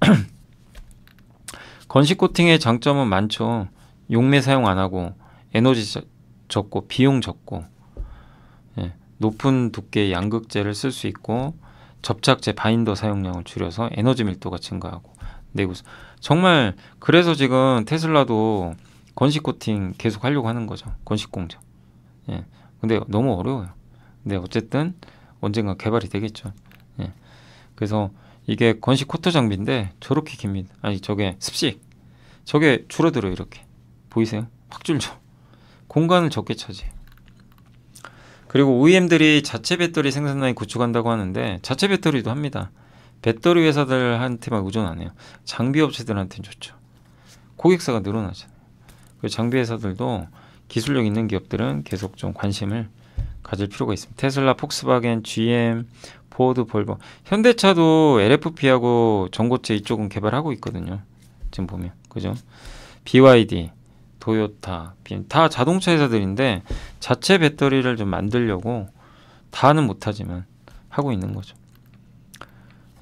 건식 코팅의 장점은 많죠. 용매 사용 안 하고 에너지 적고 비용 적고 예, 높은 두께의 양극재를 쓸 수 있고 접착제 바인더 사용량을 줄여서 에너지 밀도가 증가하고 내고 정말 그래서 지금 테슬라도 건식 코팅 계속 하려고 하는 거죠 건식 공정 예 근데 너무 어려워요 근데 어쨌든 언젠가 개발이 되겠죠 예 그래서 이게 건식 코트 장비인데 저렇게 깁니다 아니 저게 습식 저게 줄어들어 이렇게 보이세요? 확 줄죠. 공간을 적게 차지 그리고 OEM들이 자체 배터리 생산량이 구축한다고 하는데 자체 배터리도 합니다. 배터리 회사들한테만 의존 안 해요. 장비 업체들한테는 좋죠. 고객사가 늘어나잖아요. 그 장비 회사들도 기술력 있는 기업들은 계속 좀 관심을 가질 필요가 있습니다. 테슬라, 폭스바겐, GM, 포드, 볼보. 현대차도 LFP하고 전고체 이쪽은 개발하고 있거든요. 지금 보면. 그죠? BYD, 도요타, 다 자동차 회사들인데 자체 배터리를 좀 만들려고 다는 못하지만 하고 있는 거죠.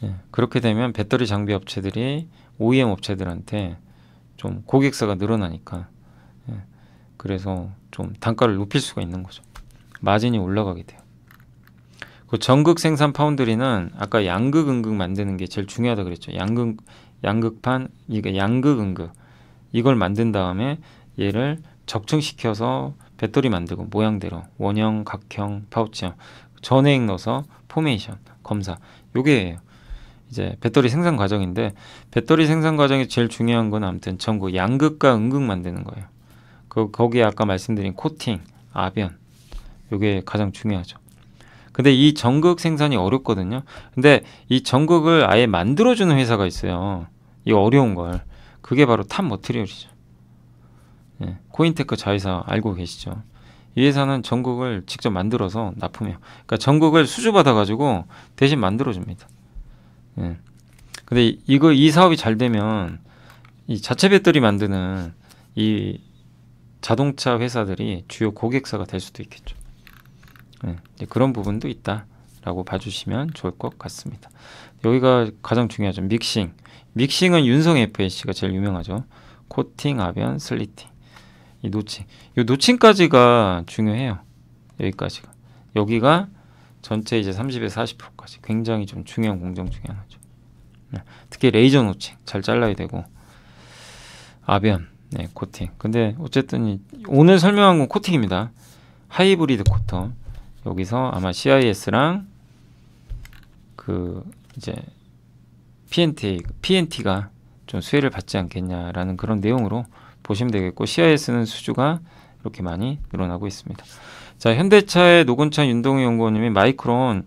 예, 그렇게 되면 배터리 장비 업체들이 OEM 업체들한테 좀 고객사가 늘어나니까 예, 그래서 좀 단가를 높일 수가 있는 거죠. 마진이 올라가게 돼요. 그 전극 생산 파운드리는 아까 양극 음극 만드는 게 제일 중요하다 그랬죠. 양극 양극판 이게 그러니까 양극 음극 이걸 만든 다음에 얘를 적층시켜서 배터리 만들고 모양대로 원형, 각형, 파우치형 전액 넣어서 포메이션, 검사 요게 이제 배터리 생산 과정인데 배터리 생산 과정이 제일 중요한 건 아무튼 전구 양극과 음극 만드는 거예요. 그 거기에 아까 말씀드린 코팅, 아변 요게 가장 중요하죠. 근데 이 전극 생산이 어렵거든요. 근데 이 전극을 아예 만들어주는 회사가 있어요. 이 어려운 걸 그게 바로 탑 머트리얼이죠. 예, 코인테크 자회사 알고 계시죠? 이 회사는 전국을 직접 만들어서 납품해요. 그러니까 전국을 수주받아가지고 대신 만들어줍니다. 예. 근데 이거 이 사업이 잘 되면 이 자체 배터리 만드는 이 자동차 회사들이 주요 고객사가 될 수도 있겠죠. 예, 그런 부분도 있다라고 봐주시면 좋을 것 같습니다. 여기가 가장 중요하죠. 믹싱. 믹싱은 윤성 FAC가 제일 유명하죠. 코팅, 아변, 슬리팅. 이노칭이노칭까지가 중요해요 여기까지가 여기가 전체 이제 30에서 40%까지 굉장히 좀 중요한 공정 중에 하나죠 네. 특히 레이저 노칭 잘 잘라야 되고 아변 네, 코팅 근데 어쨌든 오늘 설명한 건 코팅입니다 하이브리드 코터 여기서 아마 CIS랑 그 이제 PNT, PNT가 좀 수혜를 받지 않겠냐라는 그런 내용으로 보시면 되겠고 시야에 쓰는 수주가 이렇게 많이 늘어나고 있습니다. 자 현대차의 노건찬 윤동희 연구원님이 마이크론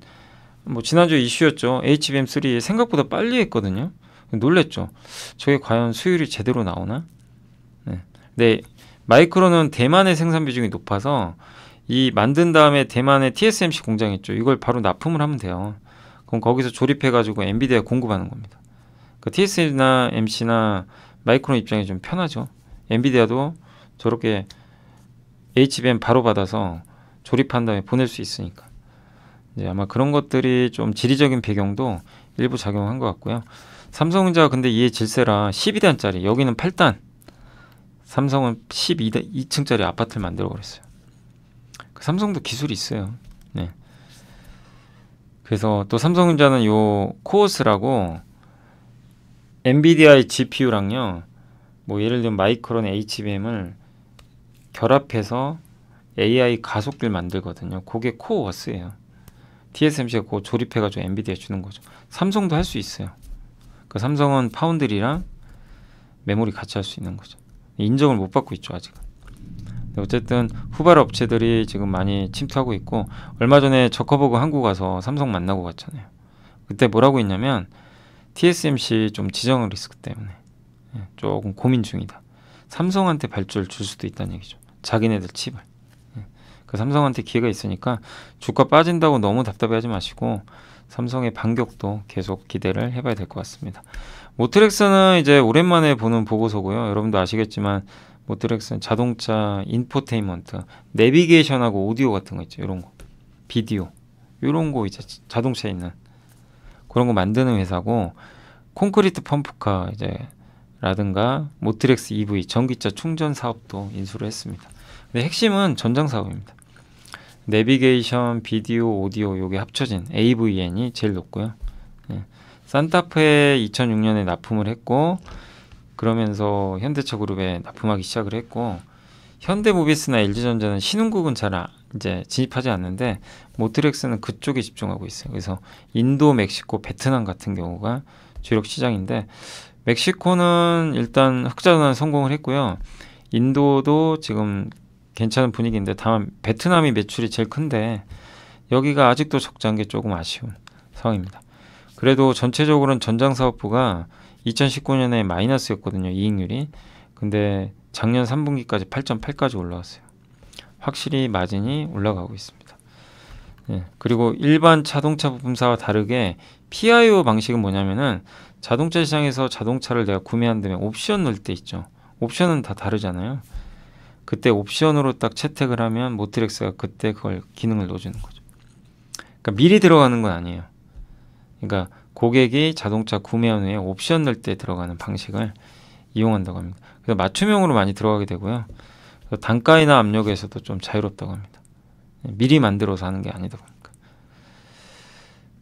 뭐 지난주 이슈였죠. HBM3 생각보다 빨리 했거든요. 놀랬죠. 저게 과연 수율이 제대로 나오나? 네. 네. 마이크론은 대만의 생산 비중이 높아서 이 만든 다음에 대만의 TSMC 공장 있죠. 이걸 바로 납품을 하면 돼요. 그럼 거기서 조립해 가지고 엔비디아 공급하는 겁니다. 그 TSMC나 MC나 마이크론 입장이 좀 편하죠. 엔비디아도 저렇게 HBM 바로 받아서 조립한 다음에 보낼 수 있으니까 이제 아마 그런 것들이 좀 지리적인 배경도 일부 작용한 것 같고요. 삼성전자 근데 이에 질세라 12단짜리 여기는 8단 삼성은 12단 2층짜리 아파트를 만들어 버렸어요. 그 삼성도 기술이 있어요. 네. 그래서 또 삼성전자는 요 코어스라고 엔비디아의 GPU랑요 뭐 예를 들면 마이크론 HBM을 결합해서 AI 가속기를 만들거든요. 그게 코어워스예요. TSMC가 그 조립해가지고 엔비디아에 주는 거죠. 삼성도 할 수 있어요. 그 삼성은 파운드리랑 메모리 같이 할 수 있는 거죠. 인정을 못 받고 있죠 아직. 어쨌든 후발 업체들이 지금 많이 침투하고 있고 얼마 전에 저커버그 한국 가서 삼성 만나고 갔잖아요. 그때 뭐라고 했냐면 TSMC 좀 지정을 했어 그 때문에 조금 고민 중이다. 삼성한테 발주를 줄 수도 있다는 얘기죠. 자기네들 칩을. 예. 그 삼성한테 기회가 있으니까 주가 빠진다고 너무 답답해하지 마시고 삼성의 반격도 계속 기대를 해봐야 될 것 같습니다. 모트렉스는 이제 오랜만에 보는 보고서고요. 여러분도 아시겠지만 모트렉스는 자동차 인포테인먼트, 내비게이션하고 오디오 같은 거 있죠. 이런 거, 비디오 이런 거 이제 자동차에 있는 그런 거 만드는 회사고 콘크리트 펌프카 이제 라든가 모트렉스 EV 전기차 충전 사업도 인수를 했습니다. 근데 핵심은 전장 사업입니다. 내비게이션, 비디오, 오디오 요게 합쳐진 AVN이 제일 높고요. 예. 산타페 2006년에 납품을 했고 그러면서 현대차그룹에 납품하기 시작을 했고 현대모비스나 LG전자는 신흥국은 잘 아, 이제 진입하지 않는데 모트렉스는 그쪽에 집중하고 있어요. 그래서 인도, 멕시코, 베트남 같은 경우가 주력 시장인데 멕시코는 일단 흑자 전환 성공을 했고요. 인도도 지금 괜찮은 분위기인데 다만 베트남이 매출이 제일 큰데 여기가 아직도 적자인 게 조금 아쉬운 상황입니다. 그래도 전체적으로는 전장사업부가 2019년에 마이너스였거든요. 이익률이. 근데 작년 3분기까지 8.8까지 올라왔어요. 확실히 마진이 올라가고 있습니다. 예, 그리고 일반 자동차 부품사와 다르게 PIO 방식은 뭐냐면은 자동차 시장에서 자동차를 내가 구매한 다면 옵션 넣을 때 있죠. 옵션은 다 다르잖아요. 그때 옵션으로 딱 채택을 하면 모트렉스가 그때 그걸 기능을 넣어주는 거죠. 그러니까 미리 들어가는 건 아니에요. 그러니까 고객이 자동차 구매한 후에 옵션 넣을 때 들어가는 방식을 이용한다고 합니다. 그래서 맞춤형으로 많이 들어가게 되고요. 단가이나 압력에서도 좀 자유롭다고 합니다. 미리 만들어서 하는 게 아니다 보니까.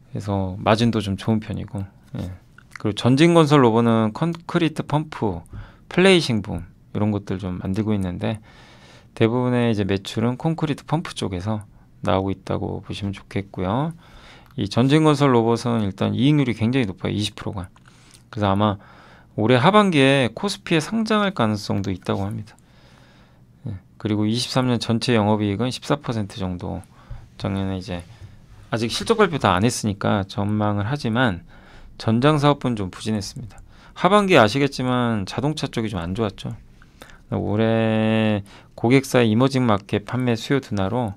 그래서 마진도 좀 좋은 편이고. 예. 그리고 전진건설 로봇은 콘크리트 펌프, 플레이싱 붐 이런 것들 좀 만들고 있는데 대부분의 이제 매출은 콘크리트 펌프 쪽에서 나오고 있다고 보시면 좋겠고요. 이 전진건설 로봇은 일단 이익률이 굉장히 높아요. 20%가. 그래서 아마 올해 하반기에 코스피에 상장할 가능성도 있다고 합니다. 예, 그리고 23년 전체 영업이익은 14% 정도 작년에 이제 아직 실적 발표 다 안 했으니까 전망을 하지만 전장 사업은 좀 부진했습니다. 하반기 아시겠지만 자동차 쪽이 좀 안 좋았죠. 올해 고객사의 이머징 마켓 판매 수요 둔화로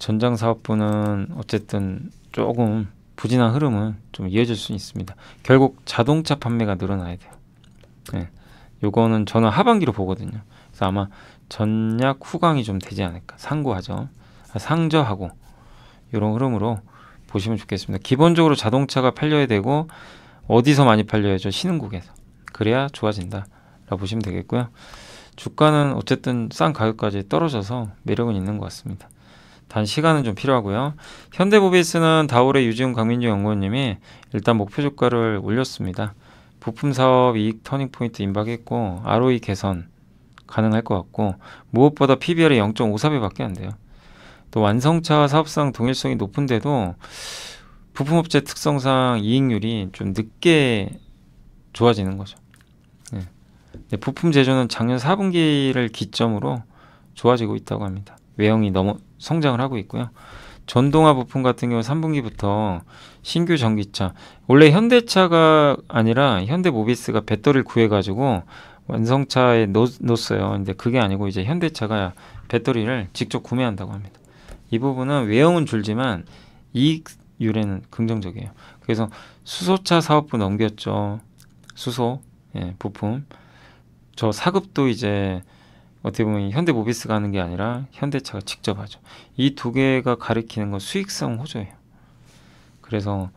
전장 사업부는 어쨌든 조금 부진한 흐름은 좀 이어질 수 있습니다. 결국 자동차 판매가 늘어나야 돼요. 네. 요거는 저는 하반기로 보거든요. 그래서 아마 전략 후광이좀 되지 않을까. 상고하죠. 상저하고 이런 흐름으로 보시면 좋겠습니다. 기본적으로 자동차가 팔려야 되고 어디서 많이 팔려야죠? 신흥국에서. 그래야 좋아진다. 라고 보시면 되겠고요. 주가는 어쨌든 싼 가격까지 떨어져서 매력은 있는 것 같습니다. 단 시간은 좀 필요하고요. 현대모비스는 다올의 유지훈 강민주 연구원님이 일단 목표 주가를 올렸습니다. 부품 사업 이익 터닝 포인트 임박했고 ROE 개선 가능할 것 같고 무엇보다 PBR이 0.54배밖에 안 돼요. 또 완성차 사업상 동일성이 높은데도 부품업체 특성상 이익률이 좀 늦게 좋아지는 거죠. 네. 부품 제조는 작년 4분기를 기점으로 좋아지고 있다고 합니다. 외형이 너무 성장을 하고 있고요. 전동화 부품 같은 경우 3분기부터 신규 전기차 원래 현대차가 아니라 현대모비스가 배터리를 구해가지고 완성차에 넣, 넣었어요. 근데 그게 아니고 이제 현대차가 배터리를 직접 구매한다고 합니다. 이 부분은 외형은 줄지만 이익 유래는 긍정적이에요. 그래서 수소차 사업부 넘겼죠. 수소, 예, 부품. 저 사급도 이제 어떻게 보면 현대모비스가 하는 게 아니라 현대차가 직접 하죠. 이 두 개가 가리키는 건 수익성 호조예요. 그래서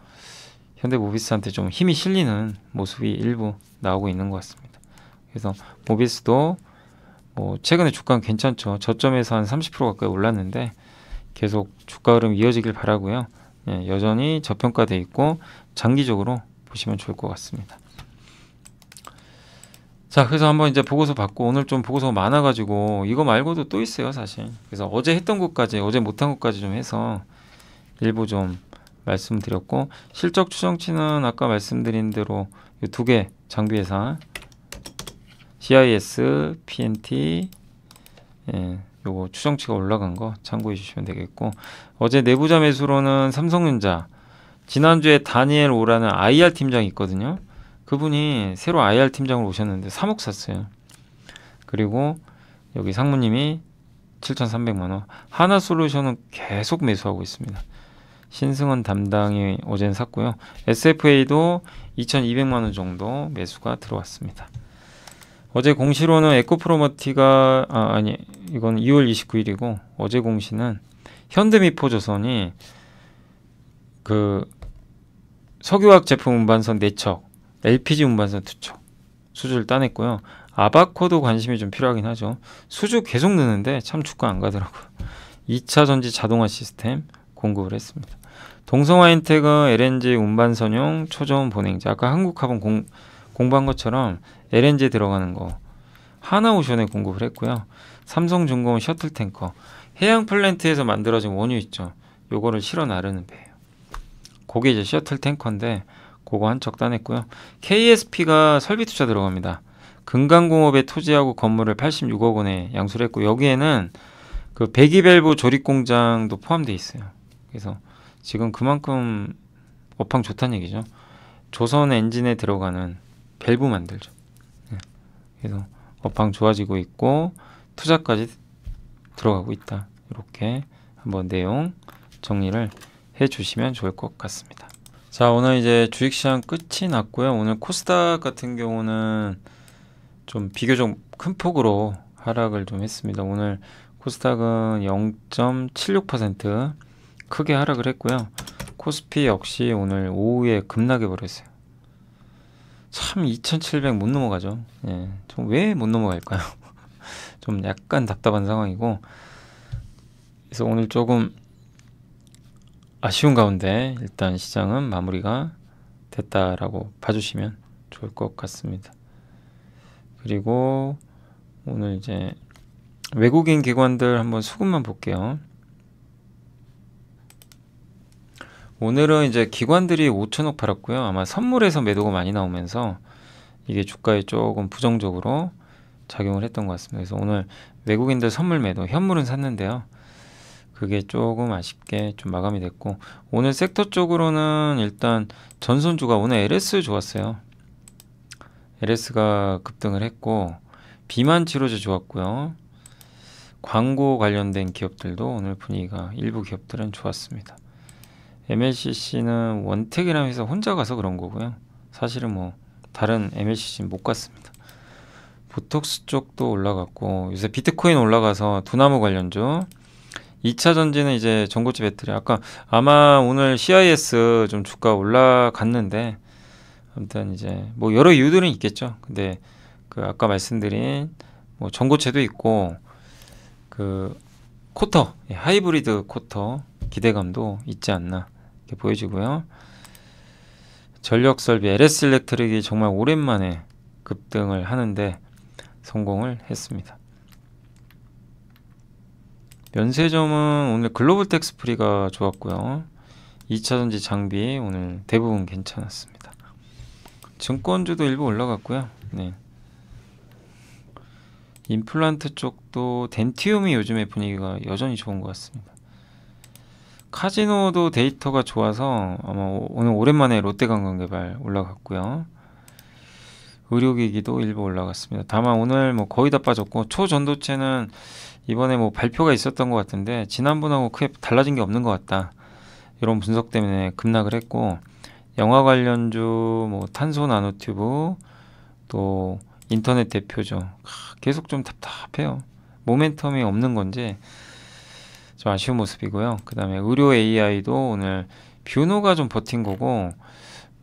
현대모비스한테 좀 힘이 실리는 모습이 일부 나오고 있는 것 같습니다. 그래서 모비스도 뭐 최근에 주가는 괜찮죠. 저점에서 한 30% 가까이 올랐는데 계속 주가 흐름 이어지길 바라고요. 예, 여전히 저평가돼 있고 장기적으로 보시면 좋을 것 같습니다. 자 그래서 한번 이제 보고서 받고 오늘 좀 보고서 많아가지고 이거 말고도 또 있어요 사실 그래서 어제 했던 것까지 어제 못한 것까지 좀 해서 일부 좀 말씀드렸고 실적 추정치는 아까 말씀드린 대로 두개 장비회사 CIS, PNT 예, 요거 추정치가 올라간 거 참고해 주시면 되겠고 어제 내부자 매수로는 삼성전자 지난주에 다니엘 오라는 IR 팀장이 있거든요. 그분이 새로 IR 팀장으로 오셨는데 3억 샀어요. 그리고 여기 상무님이 7,300만 원. 하나 솔루션은 계속 매수하고 있습니다. 신승원 담당이 어제는 샀고요. SFA도 2,200만 원 정도 매수가 들어왔습니다. 어제 공시로는 에코프로머티가 아, 아니 이건 2월 29일이고 어제 공시는 현대미포조선이 그 석유화학 제품 운반선 4척, LPG 운반선 2척 수주를 따냈고요. 아바코도 관심이 좀 필요하긴 하죠. 수주 계속 느는데 참 주가 안 가더라고요. 2차 전지 자동화 시스템 공급을 했습니다. 동성화인텍은 LNG 운반선용 초저온 보냉자 아까 한국화본 공, 공부한 것처럼 LNG 에 들어가는 거 하나오션에 공급을 했고요. 삼성중공업 셔틀 탱커 해양 플랜트에서 만들어진 원유 있죠. 요거를 실어 나르는 배예요. 그게 이제 셔틀 탱커인데 그거 한 척 따냈고요. KSP가 설비 투자 들어갑니다. 금강공업의 토지하고 건물을 86억 원에 양수를 했고 여기에는 그 배기밸브 조립 공장도 포함되어 있어요. 그래서 지금 그만큼 업황 좋다는 얘기죠. 조선 엔진에 들어가는 밸브 만들죠. 네. 그래서 업황 좋아지고 있고 투자까지 들어가고 있다. 이렇게 한번 내용 정리를 해주시면 좋을 것 같습니다. 자 오늘 이제 주식시장 끝이 났고요. 오늘 코스닥 같은 경우는 좀 비교적 큰 폭으로 하락을 좀 했습니다. 오늘 코스닥은 0.76% 크게 하락을 했고요. 코스피 역시 오늘 오후에 급락해 버렸어요. 참2,700못 넘어가죠. 예. 좀 왜 못 넘어갈까요? 좀 약간 답답한 상황이고. 그래서 오늘 조금 아쉬운 가운데 일단 시장은 마무리가 됐다라고 봐주시면 좋을 것 같습니다. 그리고 오늘 이제 외국인 기관들 한번 수급만 볼게요. 오늘은 이제 기관들이 5천억 팔았고요. 아마 선물에서 매도가 많이 나오면서 이게 주가에 조금 부정적으로 작용을 했던 것 같습니다. 그래서 오늘 외국인들 선물 매도, 현물은 샀는데요. 그게 조금 아쉽게 좀 마감이 됐고 오늘 섹터 쪽으로는 일단 전선주가 오늘 LS 좋았어요. LS가 급등을 했고 비만 치료제 좋았고요. 광고 관련된 기업들도 오늘 분위기가 일부 기업들은 좋았습니다. MLCC는 원택이라는 회사 혼자 가서 그런 거고요. 사실은 뭐 다른 MLCC는 못 갔습니다. 보톡스 쪽도 올라갔고 요새 비트코인 올라가서 두나무 관련주 2차 전지는 이제 전고체 배터리 아까 아마 오늘 CIS 좀 주가 올라갔는데 아무튼 이제 뭐 여러 이유들은 있겠죠. 근데 그 아까 말씀드린 뭐 전고체도 있고 그 코터 예, 하이브리드 코터 기대감도 있지 않나 이렇게 보여지고요. 전력 설비 LS 일렉트릭이 정말 오랜만에 급등을 하는데 성공을 했습니다. 면세점은 오늘 글로벌 텍스프리가 좋았고요. 2차전지 장비 오늘 대부분 괜찮았습니다. 증권주도 일부 올라갔고요. 네. 임플란트 쪽도 덴티움이 요즘의 분위기가 여전히 좋은 것 같습니다. 카지노도 데이터가 좋아서 아마 오늘 오랜만에 롯데관광개발 올라갔고요. 의료기기도 일부 올라갔습니다. 다만 오늘 뭐 거의 다 빠졌고 초전도체는 이번에 뭐 발표가 있었던 것 같은데 지난번하고 크게 달라진 게 없는 것 같다. 이런 분석 때문에 급락을 했고 영화 관련주 뭐 탄소 나노튜브 또 인터넷 대표죠. 계속 좀 답답해요. 모멘텀이 없는 건지 좀 아쉬운 모습이고요. 그 다음에 의료 AI도 오늘 뷰노가 좀 버틴 거고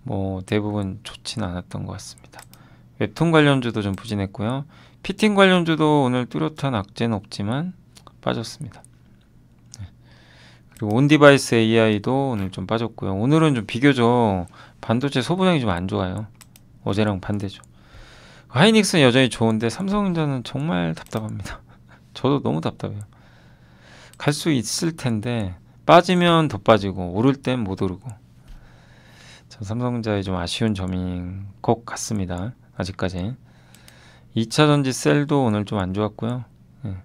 뭐 대부분 좋진 않았던 것 같습니다. 웹툰 관련주도 좀 부진했고요. 피팅 관련주도 오늘 뚜렷한 악재는 없지만 빠졌습니다. 네. 그리고 온디바이스 AI도 오늘 좀 빠졌고요. 오늘은 좀 비교적 반도체 소분장이좀 안 좋아요. 어제랑 반대죠. 하이닉스는 여전히 좋은데 삼성전자는 정말 답답합니다. 저도 너무 답답해요. 갈수 있을 텐데 빠지면 더 빠지고 오를 땐 못 오르고 참 삼성전자의 좀 아쉬운 점인 것 같습니다. 아직까지 2차전지 셀도 오늘 좀 안 좋았고요. 네.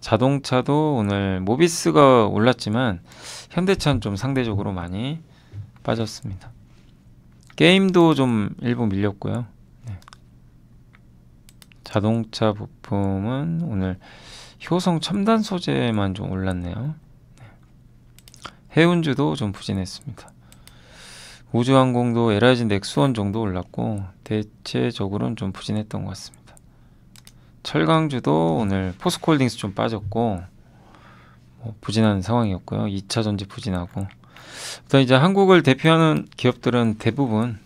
자동차도 오늘 모비스가 올랐지만 현대차는 좀 상대적으로 많이 빠졌습니다. 게임도 좀 일부 밀렸고요. 네. 자동차 부품은 오늘 효성 첨단 소재만 좀 올랐네요. 네. 해운주도 좀 부진했습니다. 우주항공도 LRG 넥스원 정도 올랐고 대체적으로는 좀 부진했던 것 같습니다. 철강주도 오늘 포스콜딩스 좀 빠졌고 뭐 부진한 상황이었고요. 2차 전지 부진하고 일단 이제 한국을 대표하는 기업들은 대부분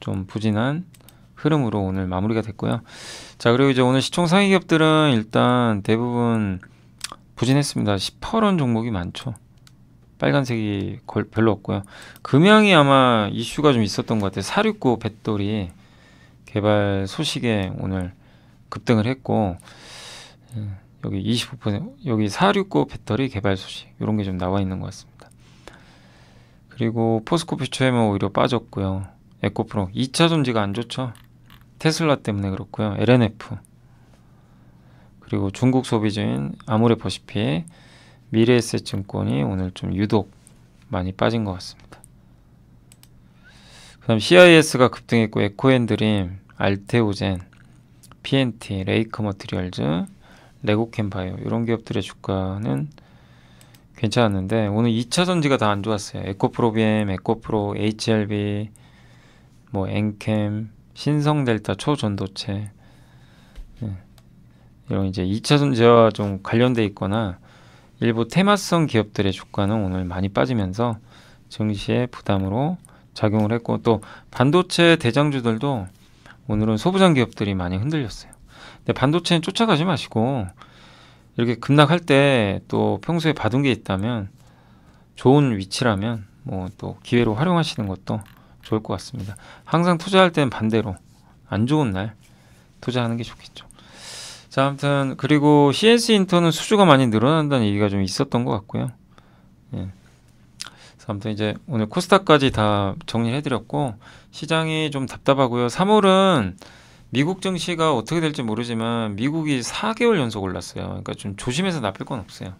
좀 부진한 흐름으로 오늘 마무리가 됐고요. 자 그리고 이제 오늘 시총 상위 기업들은 일단 대부분 부진했습니다. 18원 종목이 많죠. 빨간색이 별로 없고요. 금양이 아마 이슈가 좀 있었던 것 같아요. 469 배터리 개발 소식에 오늘 급등을 했고 예, 여기 25% 여기 469 배터리 개발 소식 이런 게 좀 나와 있는 것 같습니다. 그리고 포스코 퓨처에은 뭐 오히려 빠졌고요. 에코프로 2차 존지가안 좋죠. 테슬라 때문에 그렇고요. LNF 그리고 중국 소비주인 아모레퍼시픽 미래에셋증권이 오늘 좀 유독 많이 빠진 것 같습니다. 그다음 CIS가 급등했고 에코앤드림, 알테오젠, PNT, 레이크 머트리얼즈, 레고캠바이오 이런 기업들의 주가는 괜찮았는데 오늘 2차 전지가 다 안 좋았어요. 에코프로비엠, 에코프로, HLB, 뭐 엔캠, 신성델타 초전도체 네. 이런 이제 2차 전지와 좀 관련돼 있거나 일부 테마성 기업들의 주가는 오늘 많이 빠지면서 증시의 부담으로 작용을 했고 또 반도체 대장주들도 오늘은 소부장 기업들이 많이 흔들렸어요. 근데 반도체는 쫓아가지 마시고 이렇게 급락할 때 또 평소에 받은 게 있다면 좋은 위치라면 뭐 또 기회로 활용하시는 것도 좋을 것 같습니다. 항상 투자할 때는 반대로 안 좋은 날 투자하는 게 좋겠죠. 자, 아무튼 그리고 CNC 인턴은 수주가 많이 늘어난다는 얘기가 좀 있었던 것 같고요. 예. 아무튼 이제 오늘 코스닥까지 다 정리해드렸고 시장이 좀 답답하고요. 3월은 미국 증시가 어떻게 될지 모르지만 미국이 4개월 연속 올랐어요. 그러니까 좀 조심해서 나쁠 건 없어요.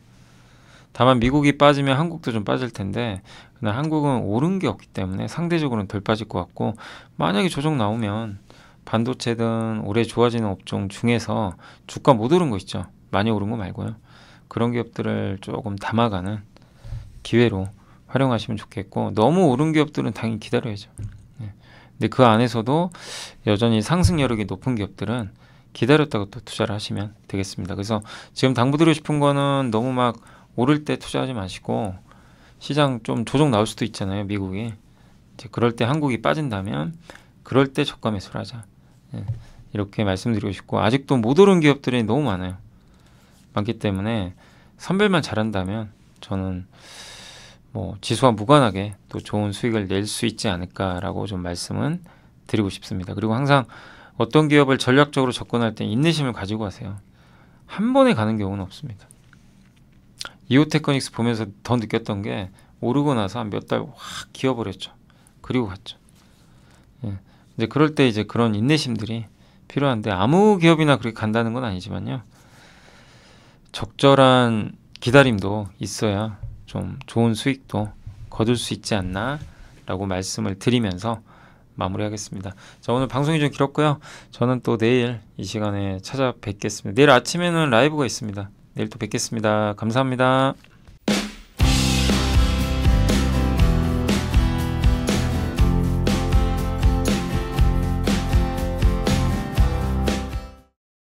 다만 미국이 빠지면 한국도 좀 빠질 텐데 그러 한국은 오른 게 없기 때문에 상대적으로는 덜 빠질 것 같고 만약에 조정 나오면 반도체든 올해 좋아지는 업종 중에서 주가 못 오른 거 있죠. 많이 오른 거 말고요. 그런 기업들을 조금 담아가는 기회로 활용하시면 좋겠고 너무 오른 기업들은 당연히 기다려야죠. 네. 근데 그 안에서도 여전히 상승 여력이 높은 기업들은 기다렸다가 또 투자를 하시면 되겠습니다. 그래서 지금 당부드리고 싶은 거는 너무 막 오를 때 투자하지 마시고 시장 좀 조정 나올 수도 있잖아요 미국이 이제 그럴 때 한국이 빠진다면 그럴 때적가 매수를 하자 예, 이렇게 말씀드리고 싶고 아직도 못 오른 기업들이 너무 많아요 많기 때문에 선별만 잘한다면 저는 뭐 지수와 무관하게 또 좋은 수익을 낼 수 있지 않을까라고 좀 말씀은 드리고 싶습니다 그리고 항상 어떤 기업을 전략적으로 접근할 때 인내심을 가지고 하세요 한 번에 가는 경우는 없습니다 이오테크닉스 보면서 더 느꼈던 게 오르고 나서 한 몇 달 확 기어버렸죠. 그리고 갔죠. 예. 이제 그럴 때 이제 그런 인내심들이 필요한데 아무 기업이나 그렇게 간다는 건 아니지만요. 적절한 기다림도 있어야 좀 좋은 수익도 거둘 수 있지 않나라고 말씀을 드리면서 마무리하겠습니다. 자, 오늘 방송이 좀 길었고요. 저는 또 내일 이 시간에 찾아뵙겠습니다. 내일 아침에는 라이브가 있습니다. 내일 또 뵙겠습니다. 감사합니다.